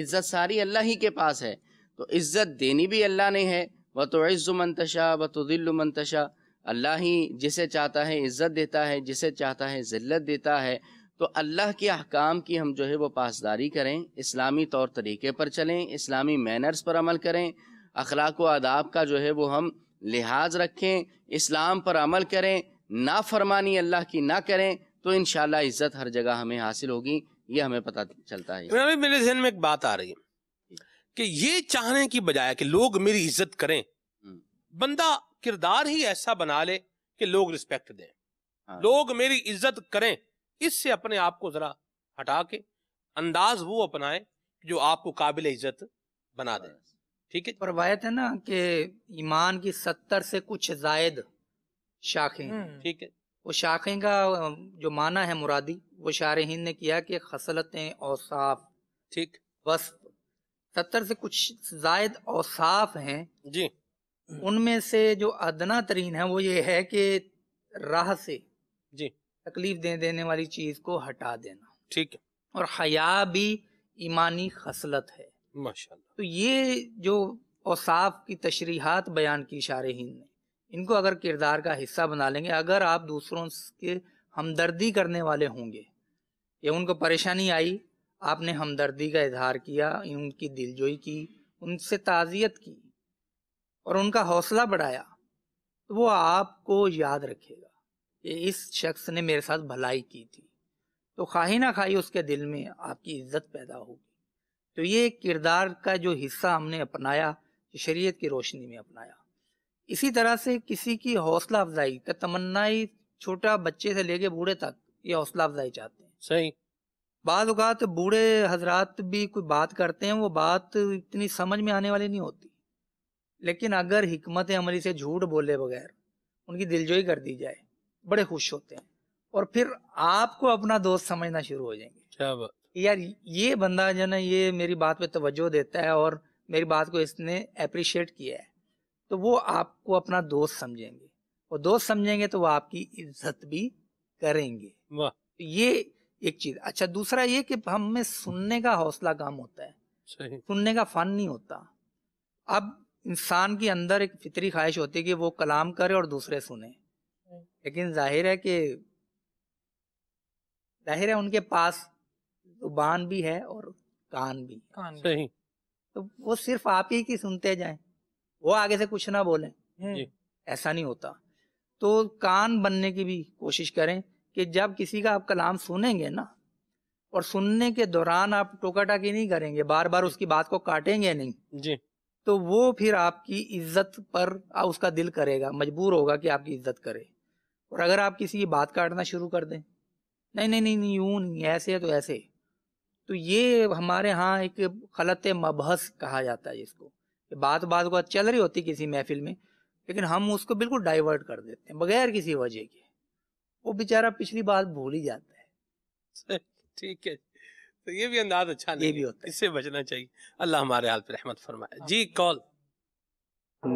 इज्जत सारी अल्लाह ही के पास है तो इज्जत देनी भी अल्लाह ने है व तो इज़्ज़ुमनतशा व तो दिल्लुमनतशा अल्लाह ही जिसे चाहता है इज़्ज़त देता है जिसे चाहता है ज़िल्लत देता है तो अल्लाह के अहकाम की हम जो है वो पासदारी करें इस्लामी तौर तरीके पर चलें इस्लामी मैनर्स पर अमल करें अखलाक व आदाब का जो है वो हम लिहाज रखें इस्लाम पर अमल करें नाफरमानी अल्लाह की ना करें तो इन इज़्ज़त हर जगह हमें हासिल होगी ये हमें पता चलता है मेरे जहन में एक बात आ रही है कि ये चाहने की बजाय कि लोग मेरी इज्जत करें हम्म। बंदा किरदार ही ऐसा बना ले कि लोग रिस्पेक्ट दें हाँ। लोग मेरी इज्जत करें इससे अपने आप को जरा हटा के अंदाज वो अपनाए जो आपको काबिल इज्जत बना दे ठीक है परवायत है ना कि ईमान की सत्तर से कुछ जायद शाखें हम्म। ठीक है वो शाखें का जो माना है मुरादी वो शारहीन ने किया कि खसलतें औसाफ ठीक बस सत्तर से कुछ जायद औसाफ हैं जी हम्म। उनमें से जो अदना तरीन है वो ये है कि राह से जी तकलीफ दे देने वाली चीज को हटा देना ठीक है और हया भी ईमानी खसलत है माशाल्लाह तो ये जो औसाफ की तशरीहत बयान की शारहन ने इनको अगर किरदार का हिस्सा बना लेंगे अगर आप दूसरों के हमदर्दी करने वाले होंगे या उनको परेशानी आई आपने हमदर्दी का इजहार किया उनकी दिलजोई की उनसे ताज़ियत की और उनका हौसला बढ़ाया तो वो आपको याद रखेगा कि इस शख्स ने मेरे साथ भलाई की थी तो खाही ना खाही उसके दिल में आपकी इज्जत पैदा होगी तो ये किरदार का जो हिस्सा हमने अपनाया शरीयत की रोशनी में अपनाया इसी तरह से किसी की हौसला अफजाई का तमन्नाई छोटा बच्चे से लेके बूढ़े तक ये हौसला अफजाई चाहते हैं सही बाद बूढ़े हजरात भी कोई बात करते हैं वो बात इतनी समझ में आने वाली नहीं होती लेकिन अगर हमत अमली से झूठ बोले बगैर उनकी दिलजोई कर दी जाए बड़े खुश होते हैं और फिर आपको अपना दोस्त समझना शुरू हो जाएंगे क्या बात यार ये बंदा जो ना ये मेरी बात पे तवज्जो देता है और मेरी बात को इसने अप्रिशिएट किया है तो वो आपको अपना दोस्त समझेंगे और दोस्त समझेंगे तो वो आपकी इज्जत भी करेंगे वाह तो ये एक चीज अच्छा दूसरा ये कि हम में सुनने का हौसला कम होता है सुनने का फन नहीं होता अब इंसान के अंदर एक फितरी ख्वाहिश होती है कि वो कलाम करे और दूसरे सुने लेकिन जाहिर है कि जाहिर है उनके पास जुबान भी है और कान भी कान सही तो वो सिर्फ आप ही की सुनते जाएं वो आगे से कुछ ना बोले हम्म। ऐसा नहीं होता तो कान बनने की भी कोशिश करें कि जब किसी का आप कलाम सुनेंगे ना और सुनने के दौरान आप टोका टाकी नहीं करेंगे बार बार उसकी बात को काटेंगे नहीं जी तो वो फिर आपकी इज्जत पर उसका दिल करेगा मजबूर होगा कि आपकी इज्जत करे और अगर आप किसी की बात काटना शुरू कर दें नहीं नहीं नहीं नहीं यूं नहीं ऐसे तो ऐसे तो ये हमारे यहाँ एक गलत मबहस कहा जाता है इसको कि बात बात को चल रही होती किसी महफिल में लेकिन हम उसको बिल्कुल डाइवर्ट कर देते हैं बगैर किसी वजह के वो बेचारा पिछली बात भूल ही जाता है ठीक है तो ये भी अंदाज अच्छा नहीं ये भी होता है इससे बचना चाहिए अल्लाह हमारे हाल पर रहमत फरमाए जी कॉल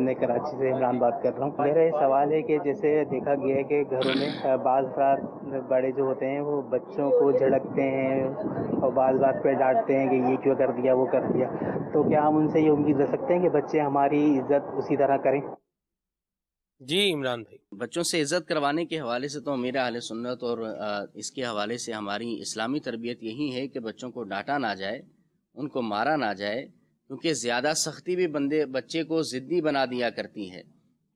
मैं कराची से इमरान बात कर रहा हूँ मेरा ये सवाल है कि जैसे देखा गया है कि घरों में बाज़ रात बड़े जो होते हैं वो बच्चों को झड़कते हैं और बाज़ बात पे डांटते हैं कि ये क्यों कर दिया वो कर दिया तो क्या हम उनसे ये उम्मीद रख सकते हैं कि बच्चे हमारी इज्जत उसी तरह करें जी इमरान भाई बच्चों से इज्जत करवाने के हवाले से तो मेरा अहल सुन्नत और इसके हवाले से हमारी इस्लामी तरबियत यही है कि बच्चों को डांटा ना जाए उनको मारा ना जाए क्योंकि ज़्यादा सख्ती भी बंदे बच्चे को ज़िद्दी बना दिया करती है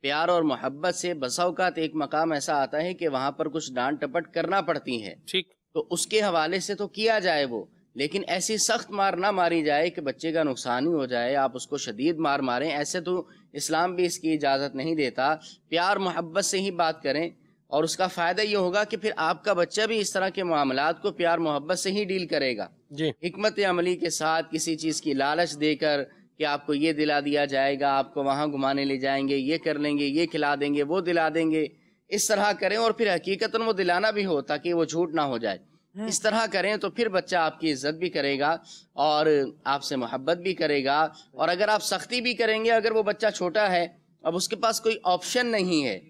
प्यार और मोहब्बत से बसाओकात एक मकाम ऐसा आता है कि वहाँ पर कुछ डांट टपट करना पड़ती है ठीक तो उसके हवाले से तो किया जाए वो लेकिन ऐसी सख्त मार ना मारी जाए कि बच्चे का नुकसान ही हो जाए आप उसको शदीद मार मारें ऐसे तो इस्लाम भी इसकी इजाज़त नहीं देता प्यार मोहब्बत से ही बात करें और उसका फ़ायदा ये होगा कि फिर आपका बच्चा भी इस तरह के मामला को प्यार मोहब्बत से ही डील करेगा जी हमत अमली के साथ किसी चीज़ की लालच देकर कि आपको ये दिला दिया जाएगा आपको वहाँ घुमाने ले जाएंगे ये कर लेंगे ये खिला देंगे वो दिला देंगे इस तरह करें और फिर हकीकता वो दिलाना भी हो ताकि वो झूठ ना हो जाए हाँ, इस तरह हाँ। करें तो फिर बच्चा आपकी इज्जत भी करेगा और आपसे मोहब्बत भी करेगा और अगर आप सख्ती भी करेंगे अगर वो बच्चा छोटा है अब उसके पास कोई ऑप्शन नहीं है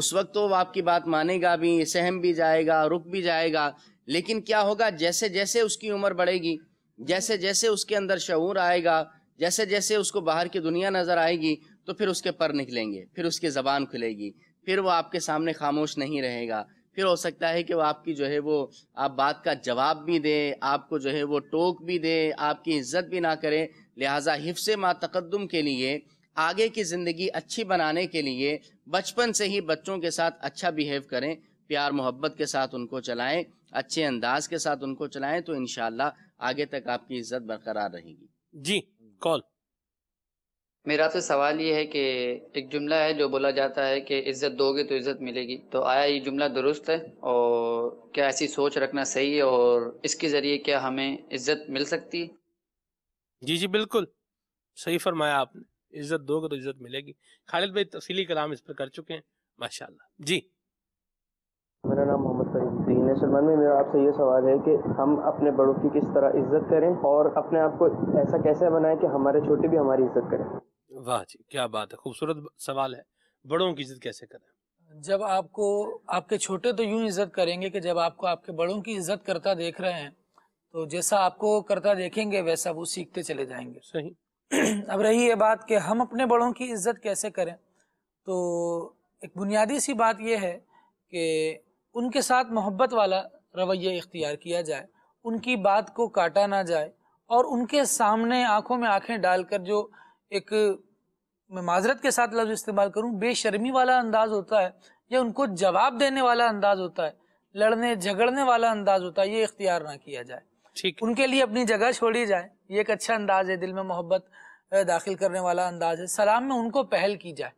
उस वक्त तो आपकी बात मानेगा भी सहम भी जाएगा रुक भी जाएगा लेकिन क्या होगा जैसे जैसे उसकी उम्र बढ़ेगी जैसे जैसे उसके अंदर शूर आएगा जैसे जैसे उसको बाहर की दुनिया नज़र आएगी तो फिर उसके पर निकलेंगे फिर उसकी ज़बान खुलेगी फिर वो आपके सामने खामोश नहीं रहेगा फिर हो सकता है कि वो आपकी जो है वो आप बात का जवाब भी दें आपको जो है वो टोक भी दें आपकी इज्जत भी ना करें लिहाजा हिफ्स तकदम के लिए आगे की ज़िंदगी अच्छी बनाने के लिए बचपन से ही बच्चों के साथ अच्छा बिहेव करें प्यार मोहब्बत के साथ उनको चलाएं अच्छे अंदाज के साथ उनको चलाएं तो इन आगे तक आपकी इज्जत बरकरार रहेगी जी कॉल मेरा आपसे तो सवाल ये है कि एक जुमला है जो बोला जाता है कि इज्जत दोगे तो इज्जत मिलेगी तो आया ये जुमला दुरुस्त है और क्या ऐसी सोच रखना सही है और इसके ज़रिए क्या हमें इज्जत मिल सकती है जी जी बिल्कुल सही फरमाया आपने इज्जत दोगे तो इज्जत मिलेगी खालिद भाई तफसीली कलाम इस पर कर चुके हैं माशाल्लाह जी मेरा नाम मोहम्मद फरीदुद्दीन है सलमान में मेरा आपसे ये सवाल है कि हम अपने बड़ों की किस तरह इज्जत करें और अपने आप को ऐसा कैसे बनाएं कि हमारे छोटे भी हमारी इज्जत करें वाह जी क्या बात है खूबसूरत सवाल है बड़ों की इज्जत कैसे करें जब आपको आपके छोटे तो यूं इज्जत करेंगे कि जब आपको आपके बड़ों की इज्जत करता देख रहे हैं तो जैसा आपको करता देखेंगे वैसा वो सीखते चले जाएंगे सही अब रही ये बात कि हम अपने बड़ों की इज्जत कैसे करें तो एक बुनियादी सी बात यह है कि उनके साथ मोहब्बत वाला रवैया इख्तियार किया जाए उनकी बात को काटा ना जाए और उनके सामने आंखों में आंखें डालकर जो एक मैं माजरत के साथ लफ्ज़ इस्तेमाल करूँ बेशर्मी वाला अंदाज़ होता है या उनको जवाब देने वाला अंदाज होता है लड़ने झगड़ने वाला अंदाज होता है ये इख्तियार ना किया जाए ठीक उनके लिए अपनी जगह छोड़ी जाए ये एक अच्छा अंदाज है दिल में मोहब्बत दाखिल करने वाला अंदाज है सलाम में उनको पहल की जाए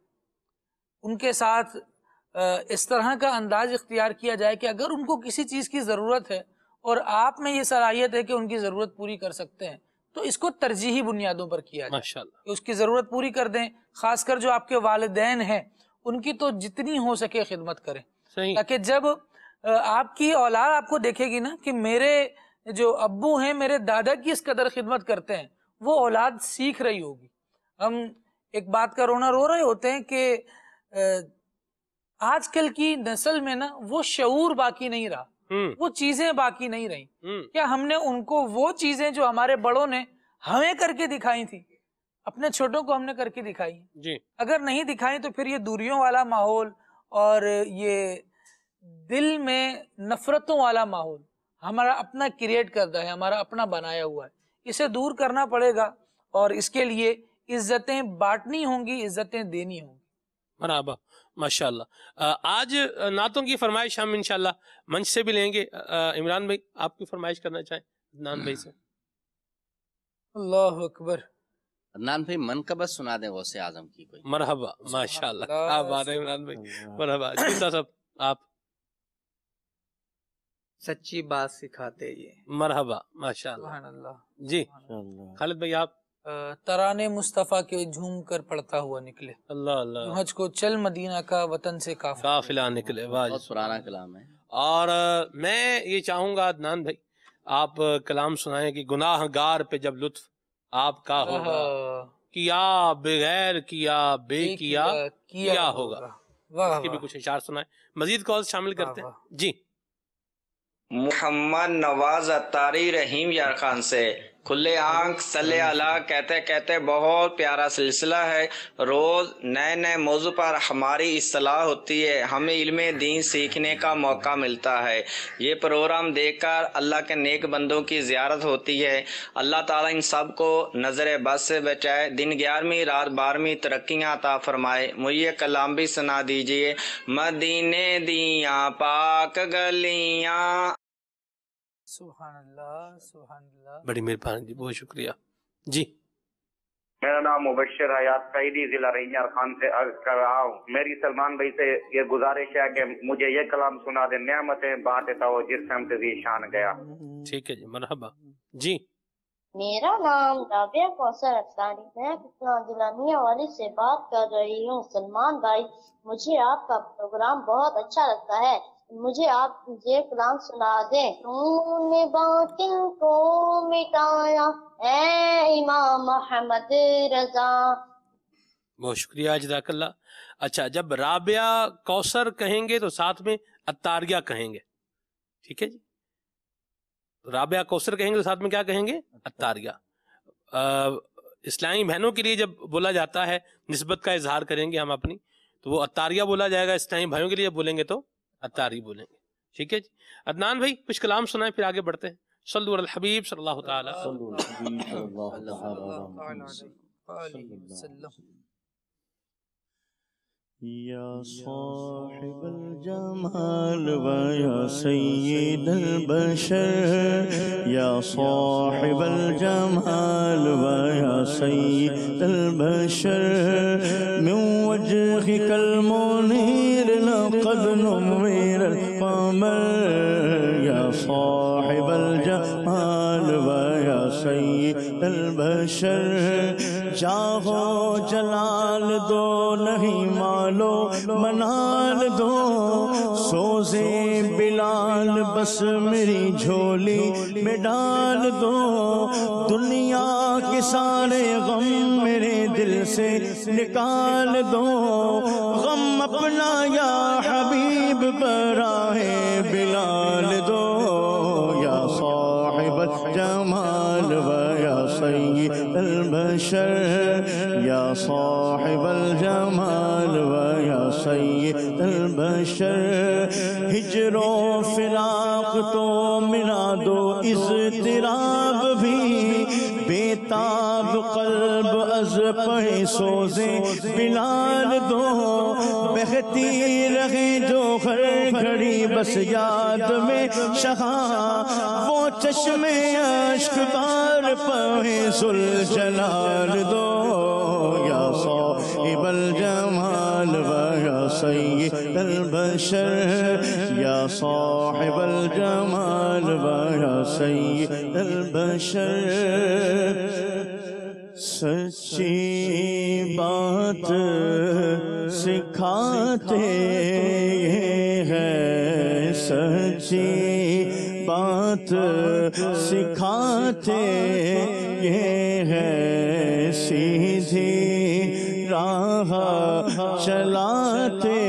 उनके साथ इस तरह का अंदाज इख्तियार किया जाए कि अगर उनको किसी चीज़ की ज़रूरत है और आप में ये सलाहियत है कि उनकी ज़रूरत पूरी कर सकते हैं तो इसको तरजीही बुनियादों पर किया जाए उसकी ज़रूरत पूरी कर दें खासकर जो आपके वालदेन हैं उनकी तो जितनी हो सके खिदमत करें ताकि जब आपकी औलाद आपको देखेगी ना कि मेरे जो अब्बू हैं मेरे दादा की इस कदर खिदमत करते हैं वो औलाद सीख रही होगी हम एक बात का रोना रो रहे होते हैं कि आजकल की नस्ल में ना वो शूर बाकी नहीं रहा हम्म। वो चीजें बाकी नहीं रही हम्म। क्या हमने उनको वो चीजें जो हमारे बड़ों ने हमें करके दिखाई थी अपने छोटों को हमने करके दिखाई जी अगर नहीं दिखाई तो फिर ये दूरियों वाला माहौल और ये दिल में नफरतों वाला माहौल हमारा अपना क्रिएट करता है हमारा अपना बनाया हुआ है इसे दूर करना पड़ेगा और इसके लिए इज्जतें बांटनी होंगी इज्जतें देनी होंगी बराबर माशाल्लाह आज नातों की फरमाइश हम इनशाला मंच से भी लेंगे इमरान भाई आपकी फरमाइश करना चाहें नान भाई से अल्लाह अकबर नान भाई मन का बस सुना दें गौसे आजम की कोई मरहबा माशाल्लाह आप आ रहे इमरान भाई मरहबा साहब आप सच्ची बात सिखाते ये मरहबा माशाल्लाह जी खालिद भाई आप तराने मुस्तफ़ा के झूम कर पड़ता हुआ निकले अल्लाह अल्लाह को चल मदीना का वतन से काफिला काफिला निकले बहुत पुराना कलाम है और मैं ये चाहूंगा अदनान भाई आप कलाम सुनाएं कि गुनाहगार पे जब लुत्फ आपका होगा किया बगैर किया बे किया किया होगा इसके भी कुछ इशार सुनाए मजीद कॉल शामिल करते हैं जी मोहम्मद नवाज अतारी रहीम यार खान से खुले आंख सले हाँ अला कहते कहते बहुत प्यारा सिलसिला है रोज़ नए नए मौजू पर हमारी असलाह होती है हमें इल्म दीन सीखने का मौका मिलता है ये प्रोग्राम देखकर अल्लाह के नेक बंदों की ज्यारत होती है अल्लाह ताला इन सब को नज़र बस से बचाए दिन ग्यारहवीं रात बारहवीं तरक्याँ अता फरमाए मुझे कलाम भी सुना दीजिए मदीने दियाँ पाक गलियाँ अच्छा। बड़ी मेहरबानी जी बहुत शुक्रिया जी मेरा नाम मुबशर हयात सईदी जिला रईजार खान से अर्ज कर रहा हूँ मेरी सलमान भाई से ये गुजारिश है कि मुझे ये कलाम सुना दे नियामतें बात तो जिस से भी शान गया ठीक है जी मरहबा जी मेरा नाम राबिया कौशल अफसानी मैं कितना जिला वाली से बात कर रही हूँ सलमान भाई मुझे आपका प्रोग्राम बहुत अच्छा लगता है मुझे आप ये कलाम सुना दें तूने बातिल को मिटाया ए इमाम अहमद रजा बहुत शुक्रिया जजाकल्ला अच्छा जब राबिया कौसर कहेंगे तो साथ में अतारिया कहेंगे ठीक है जी तो राबिया कौसर कहेंगे तो साथ में क्या कहेंगे अतारिया इस्लामी बहनों के लिए जब बोला जाता है नस्बत का इजहार करेंगे हम अपनी तो वो अतारिया बोला जाएगा इस्लामी भाइयों के लिए बोलेंगे तो अतारी बोलेंगे ठीक है जी अदनान भाई कुछ कलाम सुनाए फिर आगे बढ़ते हैं सल्लू अल हबीब सल्लल्लाहु ताला या साहिब जमाल व या सैयद बशर या साहिब जमाल व या सैयद बशर मैं वजह कलमों बशर जाहो जलाल दो नहीं मालो मनाल दो सोजे बिलाल बस मेरी झोली में डाल दो दुनिया के सारे गम मेरे दिल से निकाल दो गम अपना या हबीब बरा البشر يا صاحب الجمال ويا سيد البشر हिजर फिराक तो मिला दो इस तिराब भी बेताब कल्ब अज पे सोजे बिलाल दो बहती रहे जो हर घड़ी बस याद में शहा वो चश्मे अश्क सुल सुलझलाल दो या साहिबल जमाल व या सैदल बशर या साहिबल जमाल व या सैदल बशर सच्ची बात सिखाते हैं सच्ची बात सिखाते ये है सीधी राह चलाते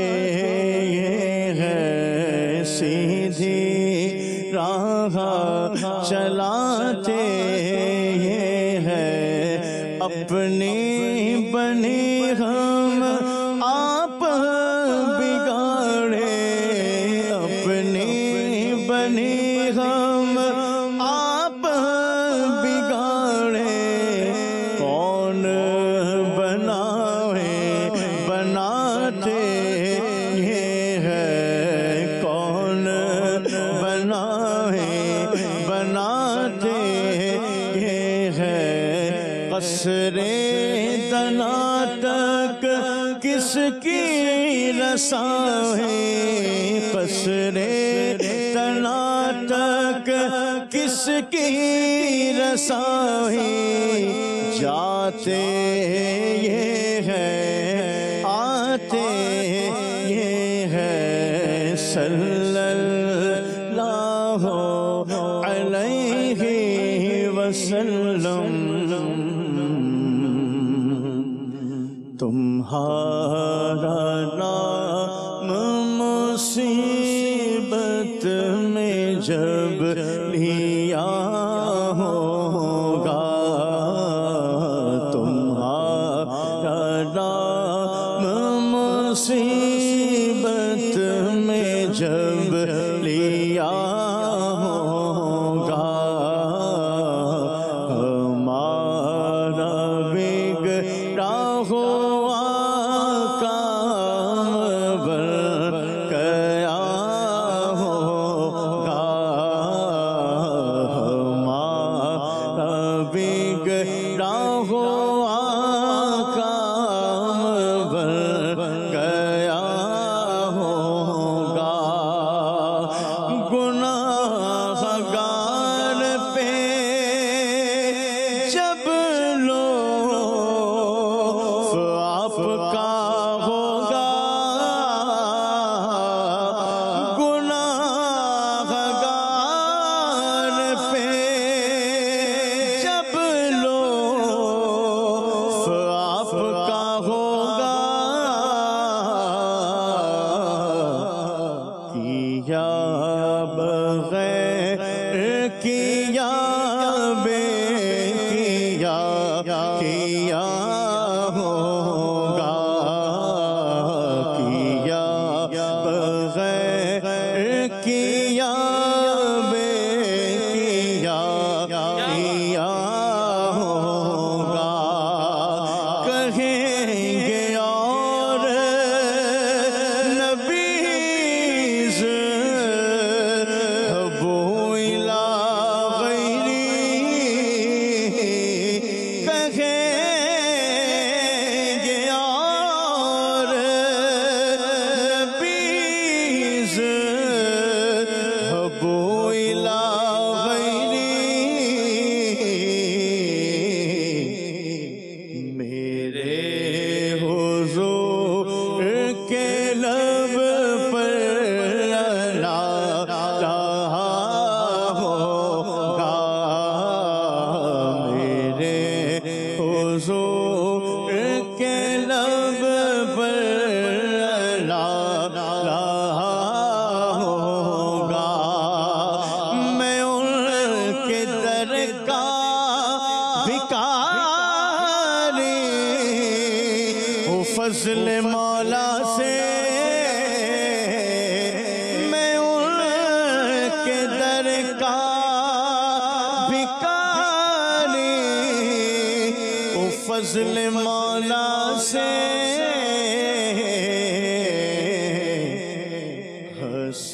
sallallahu alayhi wa sallam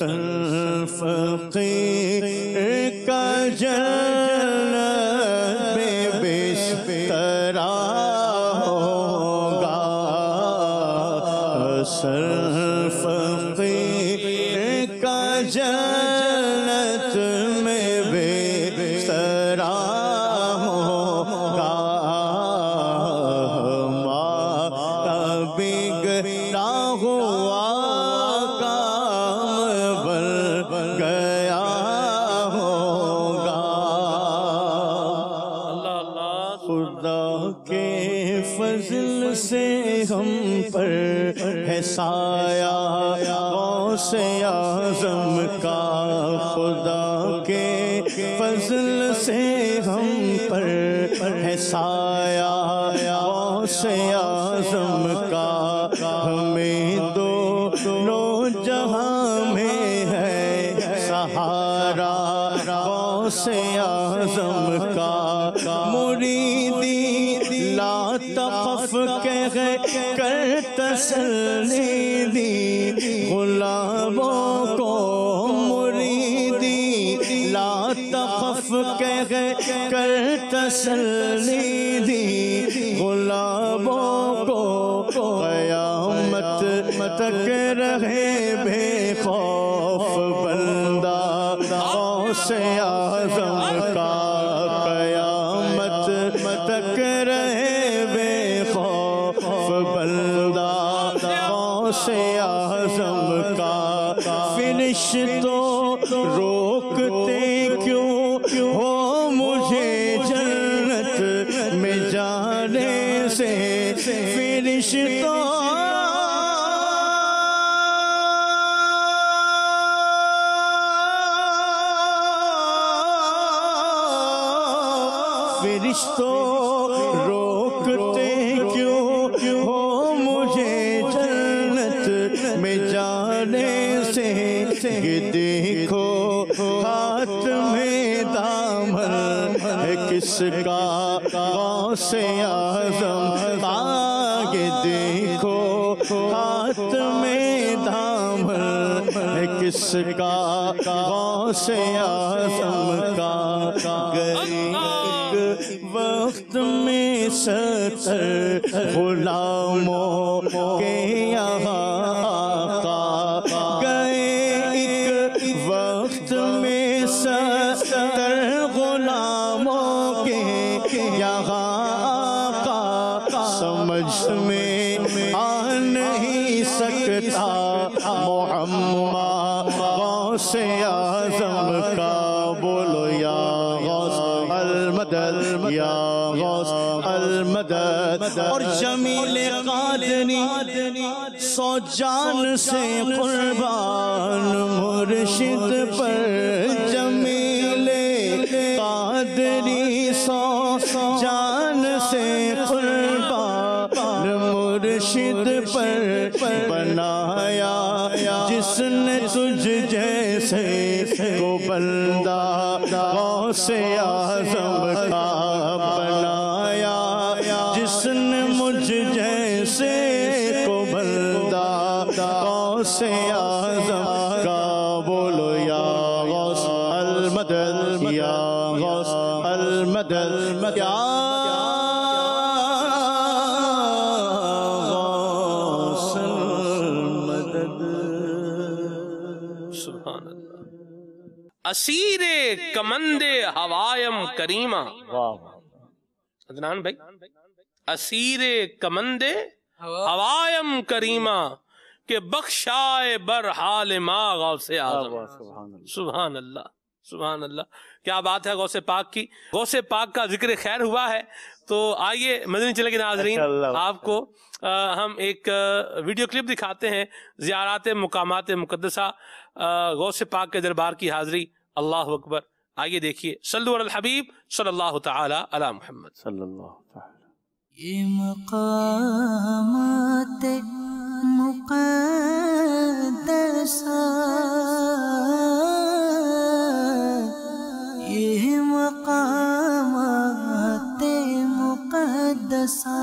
सफ़ी का जल का गौसे आजम का गरीब वक्त में सतर गुलाब जान से कुर्बान मुर्शिद पर असीरे कमंदे हवायम करीमा अदनान भाई असीरे कमंदे हवायम करीमा के बख्शाए बर हाल मा गौ से सुबहान अल्लाह सुबहान अल्लाह क्या बात है गौसे पाक की गौसे पाक का जिक्र खैर हुआ है तो आइए मदनी चले के नाजरीन अच्छा, आपको आ, हम एक वीडियो क्लिप दिखाते हैं जियारत मकामात मुकदसा गौसे पाक के दरबार की हाजिरी अल्लाह अकबर आगे देखिए सल्लू अल हबीब सल्लल्लाहु अला मोहम्मद सल्लल्लाहु ये मकामत मुकद्दसा ये मकामत मुकद्दसा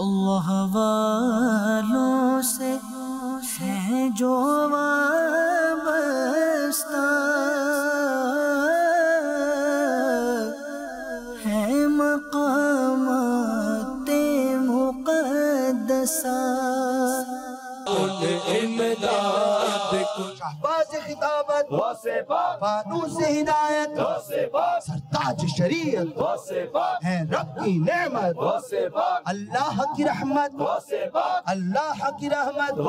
अल्लाह वालों से हैं जो वाबस्ता है मकामते मुकदसा उन इमदाद कुछ अब्बास खिताबत फानूस हिदायत सरताज शरीयत है रब की अल्लाह की रहमत अल्लाह की रहमत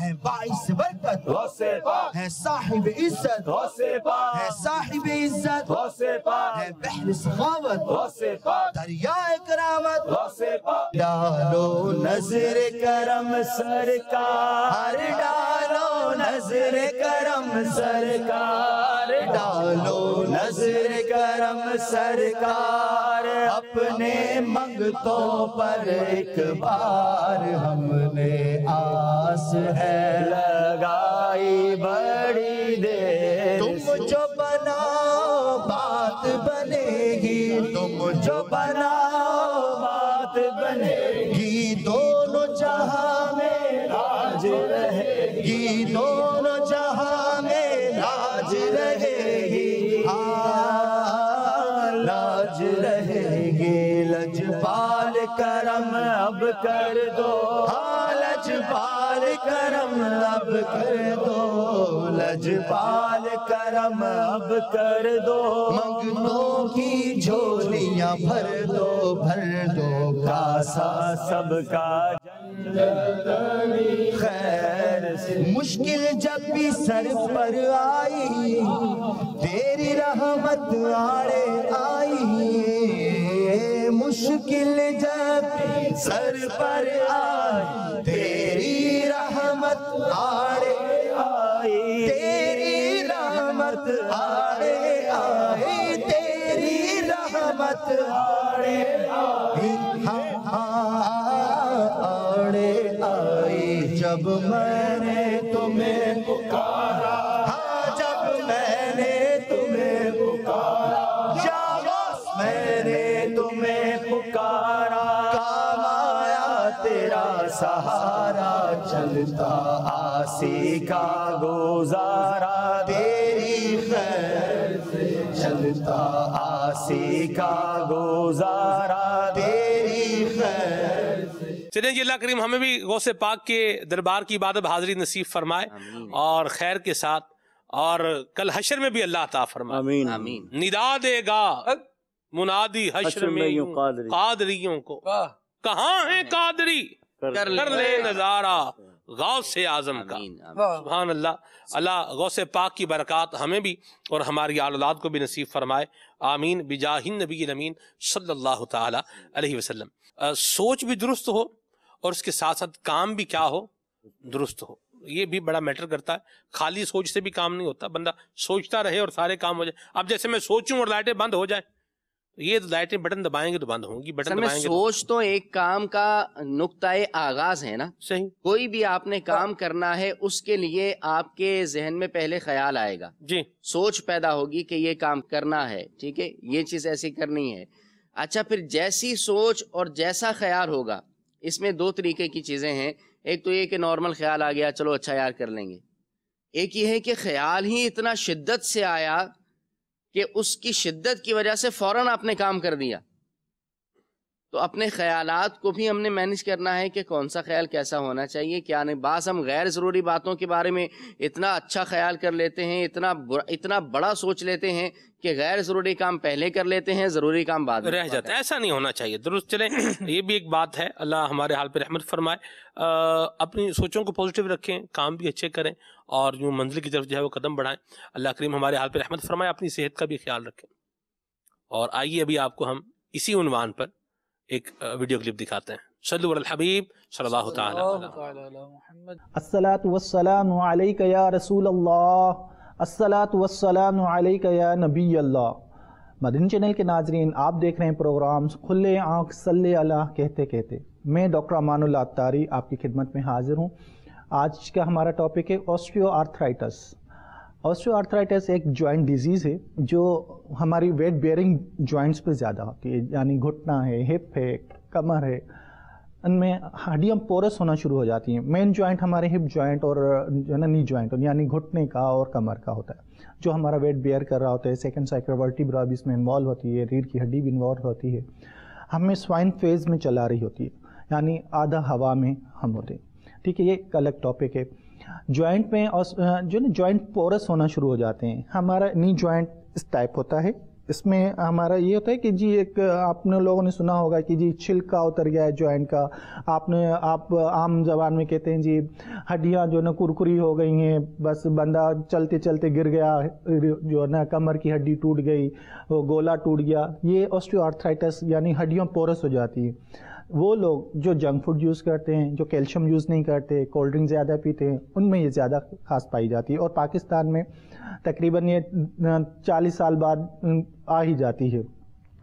है बाइस है साहिब इज्जत साहिब इज्जत है बहर सखावत डालो नजर करम सरकार डालो नजर करम सरकार डालो नजर करम सरकार अपने मंगतों पर एक बार हमने आस है लगाई बड़ी दे तुम जो बनाओ बात बनेगी तुम जो बनाओ बात बनेगी दोनों जहां में राज रहेगी दोनों करम अब कर दो पाल करम अब कर दो लज पाल करम अब कर दो मंगनों की झोलियां भर दो भर दो कासा सबका खैर मुश्किल जब भी सर पर आई तेरी रहमत आड़े आई मुश्किल जब सर पर आए तेरी रहमत आड़े आए तेरी रहमत आड़े आए तेरी रहमत आड़े आए हम हाँ, हाँ, आड़े आए जब मैंने तुम्हें चलता आसी का गुजारा तेरी खैर से चलता आसी का गुजारा तेरी खैर चलिए जी अल्लाह करीम हमें भी गौसे पाक के दरबार की इबादत हाजरी नसीब फरमाए और खैर के साथ और कल हशर में भी अल्लाह ता फरमाए निदा देगा मुनादी हशर में कादरियों को कहा है कादरी कर ले नजारा अच्छा। गौ से आजम का सुबहान अल्लाह अल्लाह गौ से पाक की बरक़ात हमें भी और हमारी आलोलाद को भी नसीब फरमाए आमीन बिजाहिन नबी नमीन अलैहि वसल्लम सोच भी दुरुस्त हो और उसके साथ साथ काम भी क्या हो दुरुस्त हो ये भी बड़ा मैटर करता है खाली सोच से भी काम नहीं होता बंदा सोचता रहे और सारे काम हो जाए अब जैसे मैं सोचूं और लाइटें बंद हो जाए तो ये तो लाइटें बटन दबाएंगे तो बंद होंगी बटन दबाएंगे तो सोच तो एक काम का नुकता आगाज है ना सही कोई भी आपने हाँ। काम करना है उसके लिए आपके जहन में पहले ख्याल आएगा जी सोच पैदा होगी कि ये काम करना है ठीक है ये चीज ऐसी करनी है अच्छा फिर जैसी सोच और जैसा ख्याल होगा इसमें दो तरीके की चीजें हैं एक तो ये कि नॉर्मल ख्याल आ गया चलो अच्छा यार कर लेंगे एक ये है कि ख्याल ही इतना शिद्दत से आया कि उसकी शिद्दत की वजह से फौरन आपने काम कर दिया तो अपने ख्यालात को भी हमने मैनेज करना है कि कौन सा ख्याल कैसा होना चाहिए क्या नहीं बास हम गैर ज़रूरी बातों के बारे में इतना अच्छा ख्याल कर लेते हैं इतना इतना बड़ा सोच लेते हैं कि गैर ज़रूरी काम पहले कर लेते हैं ज़रूरी काम बाद रह जाता है ऐसा नहीं होना चाहिए दुरुस्त चले ये भी एक बात है अल्लाह हमारे हाल पर रहमत फरमाए अपनी सोचों को पॉजिटिव रखें काम भी अच्छे करें और यूँ मंजिल की तरफ जो है वो कदम बढ़ाएं अल्लाह करीम हमारे हाल पर रहमत फरमाएं अपनी सेहत का भी ख्याल रखें और आइए अभी आपको हम इसी उनवान पर एक वीडियो क्लिप दिखाते हैं सल्लल्लाहु चैनल के नाजरीन आप देख रहे हैं प्रोग्राम खुले आँख सल्ले कहते कहते मैं डॉक्टर अमानुल्ला तारी आपकी खिदमत में हाजिर हूँ आज का हमारा टॉपिक है ऑस्ट्रियो आर्थराइटस एक जॉइंट डिजीज़ है जो हमारी वेट बेयरिंग जॉइंट्स पे ज़्यादा होती है यानी घुटना है हिप है कमर है उनमें हड्डियाँ पोरस होना शुरू हो जाती हैं मेन जॉइंट हमारे हिप जॉइंट और जो है ना नी जॉइंट यानी घुटने का और कमर का होता है जो हमारा वेट बेयर कर रहा होता है सेकेंड साइकिल वर्टिब्रा भी इसमें इन्वॉल्व होती है रीढ़ की हड्डी भी इन्वॉल्व होती है हमें स्वाइन फेज में चला रही होती है यानी आधा हवा में हम होते हैं ठीक है ये एक अलग टॉपिक है जॉइंट में जो ना जॉइंट पोरस होना शुरू हो जाते हैं हमारा नी जॉइंट इस टाइप होता है इसमें हमारा ये होता है कि जी एक आपने लोगों ने सुना होगा कि जी छिलका उतर गया है जॉइंट का आपने आप आम जबान में कहते हैं जी हड्डियाँ जो ना कुरकुरी हो गई हैं बस बंदा चलते चलते गिर गया जो ना कमर की हड्डी टूट गई वो गोला टूट गया ये ऑस्टियोआर्थराइटिस यानी हड्डियों पोरस हो जाती है वो लोग जो जंक फूड यूज़ करते हैं जो कैल्शियम यूज़ नहीं करते कोल्ड ड्रिंक ज़्यादा पीते हैं उनमें ये ज़्यादा खास पाई जाती है और पाकिस्तान में तकरीबन ये चालीस साल बाद आ ही जाती है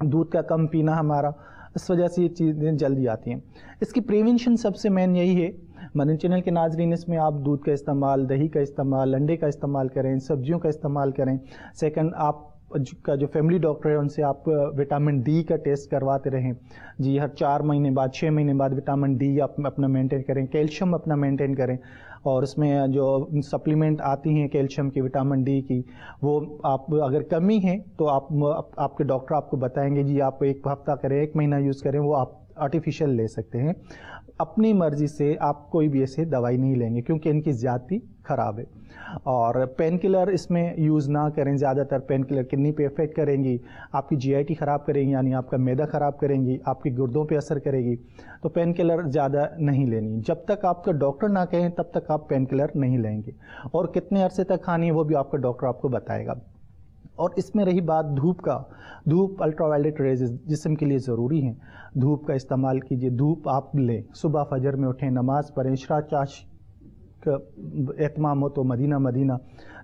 दूध का कम पीना हमारा इस वजह से ये चीज़ें जल्दी आती हैं इसकी प्रिवेंशन सबसे मेन यही है मदन चैनल के नाजरीन इसमें आप दूध का इस्तेमाल दही का इस्तेमाल अंडे का इस्तेमाल करें सब्जियों का इस्तेमाल करें सेकंड आप का जो फैमिली डॉक्टर है उनसे आप विटामिन डी का टेस्ट करवाते रहें जी हर चार महीने बाद छः महीने बाद विटामिन डी आप अपना मेंटेन करें कैल्शियम अपना मेंटेन करें और उसमें जो सप्लीमेंट आती हैं कैल्शियम की विटामिन डी की वो आप अगर कमी है तो आप, आप आपके डॉक्टर आपको बताएंगे जी आप एक हफ्ता करें एक महीना यूज़ करें वो आप आर्टिफिशियल ले सकते हैं अपनी मर्ज़ी से आप कोई भी ऐसे दवाई नहीं लेंगे क्योंकि इनकी ज़्यादा ख़राब है और पेन किलर इसमें यूज़ ना करें ज़्यादातर पेन किलर किडनी पे इफेक्ट करेंगी आपकी जीआईटी ख़राब करेंगी यानी आपका मैदा ख़राब करेंगी आपके गुर्दों पे असर करेगी तो पेन किलर ज़्यादा नहीं लेनी जब तक आपका डॉक्टर ना कहें तब तक आप पेन किलर नहीं लेंगे और कितने अरसे तक खानी है वो भी आपका डॉक्टर आपको बताएगा और इसमें रही बात धूप का धूप अल्ट्रावायलेट रेज जिसम के लिए ज़रूरी हैं धूप का इस्तेमाल कीजिए धूप आप लें सुबह फजर में उठें नमाज़ पढ़ें चाश का एहतमाम हो तो मदीना मदीना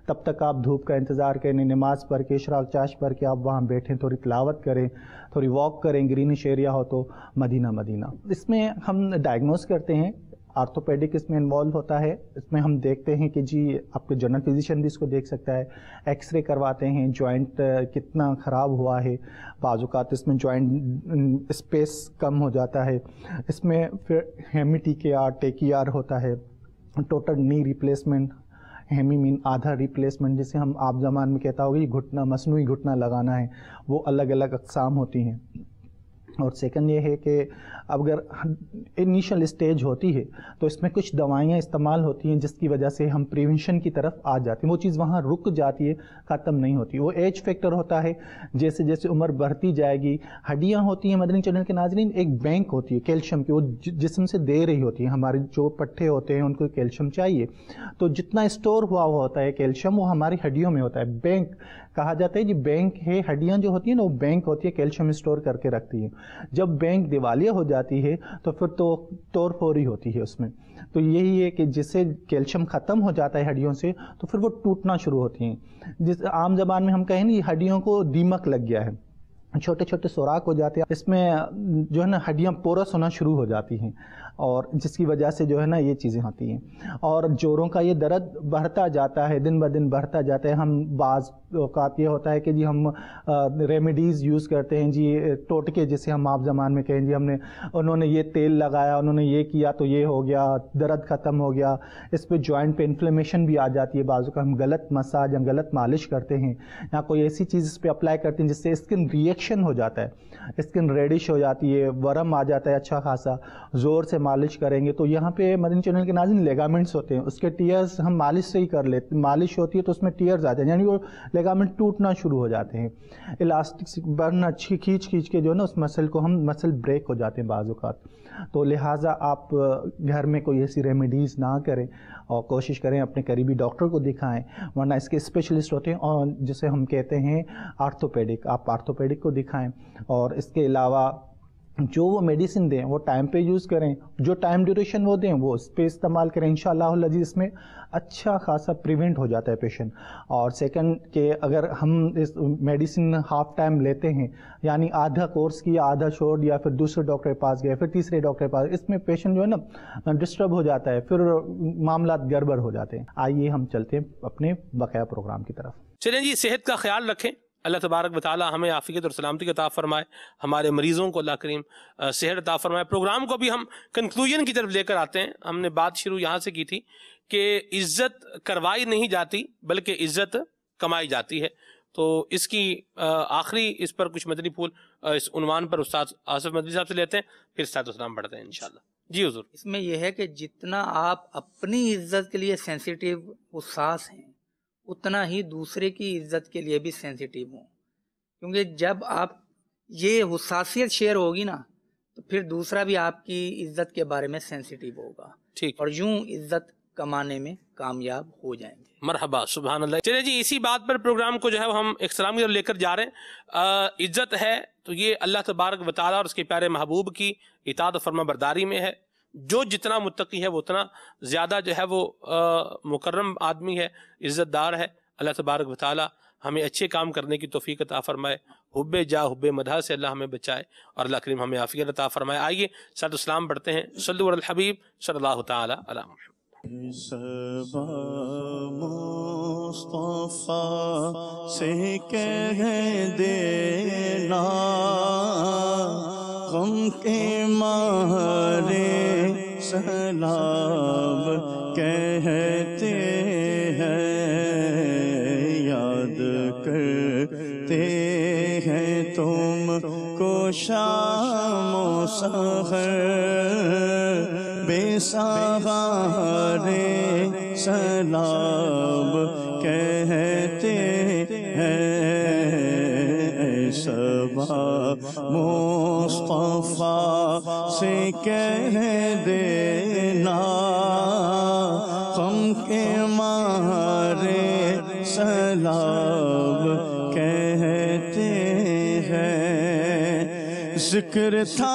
तब तक आप धूप का इंतज़ार करें नमाज़ पढ़ के शराक चाश पढ़ के आप वहाँ बैठें थोड़ी तलावत करें थोड़ी वॉक करें ग्रीनिश एरिया हो तो मदीना मदीना इसमें हम डायग्नोस करते हैं आर्थोपेडिक इसमें इन्वॉल्व होता है इसमें हम देखते हैं कि जी आपके जनरल फिजिशियन भी इसको देख सकता है एक्सरे करवाते हैं जॉइंट कितना ख़राब हुआ है बाज़ात इसमें जॉइंट स्पेस कम हो जाता है इसमें फिर hemi T K R R होता है total knee replacement hemi mean आधा रिप्लेसमेंट जिसे हम आप जमान में कहता होगी घुटना मसनू घुटना लगाना है वो अलग अलग अकसाम होती हैं और सेकंड ये है कि अगर इनिशियल स्टेज होती है तो इसमें कुछ दवाइयाँ इस्तेमाल होती हैं जिसकी वजह से हम प्रिवेंशन की तरफ आ जाते हैं वो चीज़ वहाँ रुक जाती है ख़त्म नहीं होती वो एज फैक्टर होता है जैसे जैसे उम्र बढ़ती जाएगी हड्डियाँ होती हैं मदनी चैनल के नाजरन एक बैंक होती है कैल्शियम की वो जिसम से दे रही होती है हमारे जो पट्टे होते हैं उनको कैल्शियम चाहिए तो जितना स्टोर हुआ हुआ होता है कैल्शियम वो हमारी हड्डियों में होता है बैंक कहा जाता है जी बैंक है हड्डियाँ जो होती हैं ना वो बैंक होती है कैल्शियम स्टोर करके रखती हैं जब बैंक दिवालिया हो जाती है तो फिर तो तोड़फोड़ी होती है उसमें तो यही है कि जिससे कैल्शियम ख़त्म हो जाता है हड्डियों से तो फिर वो टूटना शुरू होती हैं जिस आम जबान में हम कहें ना हड्डियों को दीमक लग गया है छोटे छोटे सुराख हो जाते हैं इसमें जो है ना हड्डियाँ पोरस होना शुरू हो जाती हैं और जिसकी वजह से जो है ना ये चीज़ें होती हैं और जोरों का ये दर्द बढ़ता जाता है दिन ब दिन बढ़ता जाता है हम बाज़ अवकात ये होता है कि जी हम रेमेडीज़ यूज़ करते हैं जी टोटके जिसे हम आप ज़मान में कहें जी हमने उन्होंने ये तेल लगाया उन्होंने ये किया तो ये हो गया दर्द ख़त्म हो गया इस पर जॉइंट पर इन्फ्लेमेशन भी आ जाती है बाजू का हम गलत मसाज या गलत मालिश करते हैं या कोई ऐसी चीज़ इस पर अप्लाई करते हैं जिससे स्किन रिएक्शन हो जाता है स्किन रेडिश हो जाती है वरम आ जाता है अच्छा खासा ज़ोर से मालिश करेंगे तो यहाँ पे मदनी चैनल के नाजिन लेगामेंट्स होते हैं उसके टीयर्स हम मालिश से ही कर लेते मालिश होती है तो उसमें टीयर्स आते हैं यानी वो लेगामेंट टूटना शुरू हो जाते हैं इलास्टिक बर्न अच्छी खींच खींच के जो है ना उस मसल को हम मसल ब्रेक हो जाते हैं बाज़ात तो लिहाजा आप घर में कोई ऐसी रेमेडीज़ ना करें और कोशिश करें अपने करीबी डॉक्टर को दिखाएं वरना इसके स्पेशलिस्ट होते हैं और जिसे हम कहते हैं आर्थोपेडिक आप आर्थोपेडिक को दिखाएं और इसके अलावा जो वो मेडिसिन दें वो टाइम पे यूज़ करें जो टाइम ड्यूरेशन वो दें वो उस पर इस्तेमाल करें इन शजीज़ इसमें अच्छा खासा प्रिवेंट हो जाता है पेशेंट और सेकंड के अगर हम इस मेडिसिन हाफ टाइम लेते हैं यानी आधा कोर्स की आधा छोड़ या फिर दूसरे डॉक्टर के पास गए फिर तीसरे डॉक्टर के पास इसमें पेशेंट जो है ना डिस्टर्ब हो जाता है फिर मामला गड़बड़ हो जाते हैं आइए हम चलते हैं अपने बकाया प्रोग्राम की तरफ चलें जी सेहत का ख्याल रखें अल्लाह तबारक बताला हमें आफ़ियत और सलामती का फरमाए हमारे मरीज़ों को अल्लाह करीम सेहत अता फरमाए प्रोग्राम को भी हम कंक्लूजन की तरफ लेकर आते हैं हमने बात शुरू यहाँ से की थी कि इज़्ज़त करवाई नहीं जाती बल्कि इज़्ज़त कमाई जाती है तो इसकी आखिरी इस पर कुछ मदनी फूल इस उनवान पर उस्ताद आसफ मदनी साहब से लेते हैं फिर सात उस्लाम बढ़ते हैं इन जी हजूर इसमें यह है कि जितना आप अपनी इज्जत के लिए सेंसिटिव उत्साह हैं उतना ही दूसरे की इज्जत के लिए भी सेंसिटिव हूँ क्योंकि जब आप ये हसासियत शेयर होगी ना तो फिर दूसरा भी आपकी इज्जत के बारे में सेंसिटिव होगा ठीक और यूं इज्जत कमाने में कामयाब हो जाएंगे मरहबा सुबह चले जी इसी बात पर प्रोग्राम को जो है हम इस्लाम की लेकर जा रहे हैं इज्जत है तो ये अल्लाह तबारक रहा और उसके प्यारे महबूब की इताद फर्मा बरदारी में है जो जितना मुतकी है वो उतना ज़्यादा जो है वो मुकर्रम आदमी है इज़्ज़तदार है अल्लाह तबारक बताली हमें अच्छे काम करने की तोफ़ी अता फरमाए हुब जा हुब मदा से अल्लाह हमें बचाए और अल्लाह करीम हमें आफ़ियत अता फरमाए आइए सलाम पढ़ते हैं सल्लुल हबीब सल्ला तहब सब मुस्तफ़ा से कह देना गम के मारे सलाम कहते हैं याद करते हैं तुम को शाम बेसहारे सलाम कहते हैं सबा मुस्तफा से कह देना हम के मारे सलाम कहते हैं जिक्र था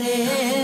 say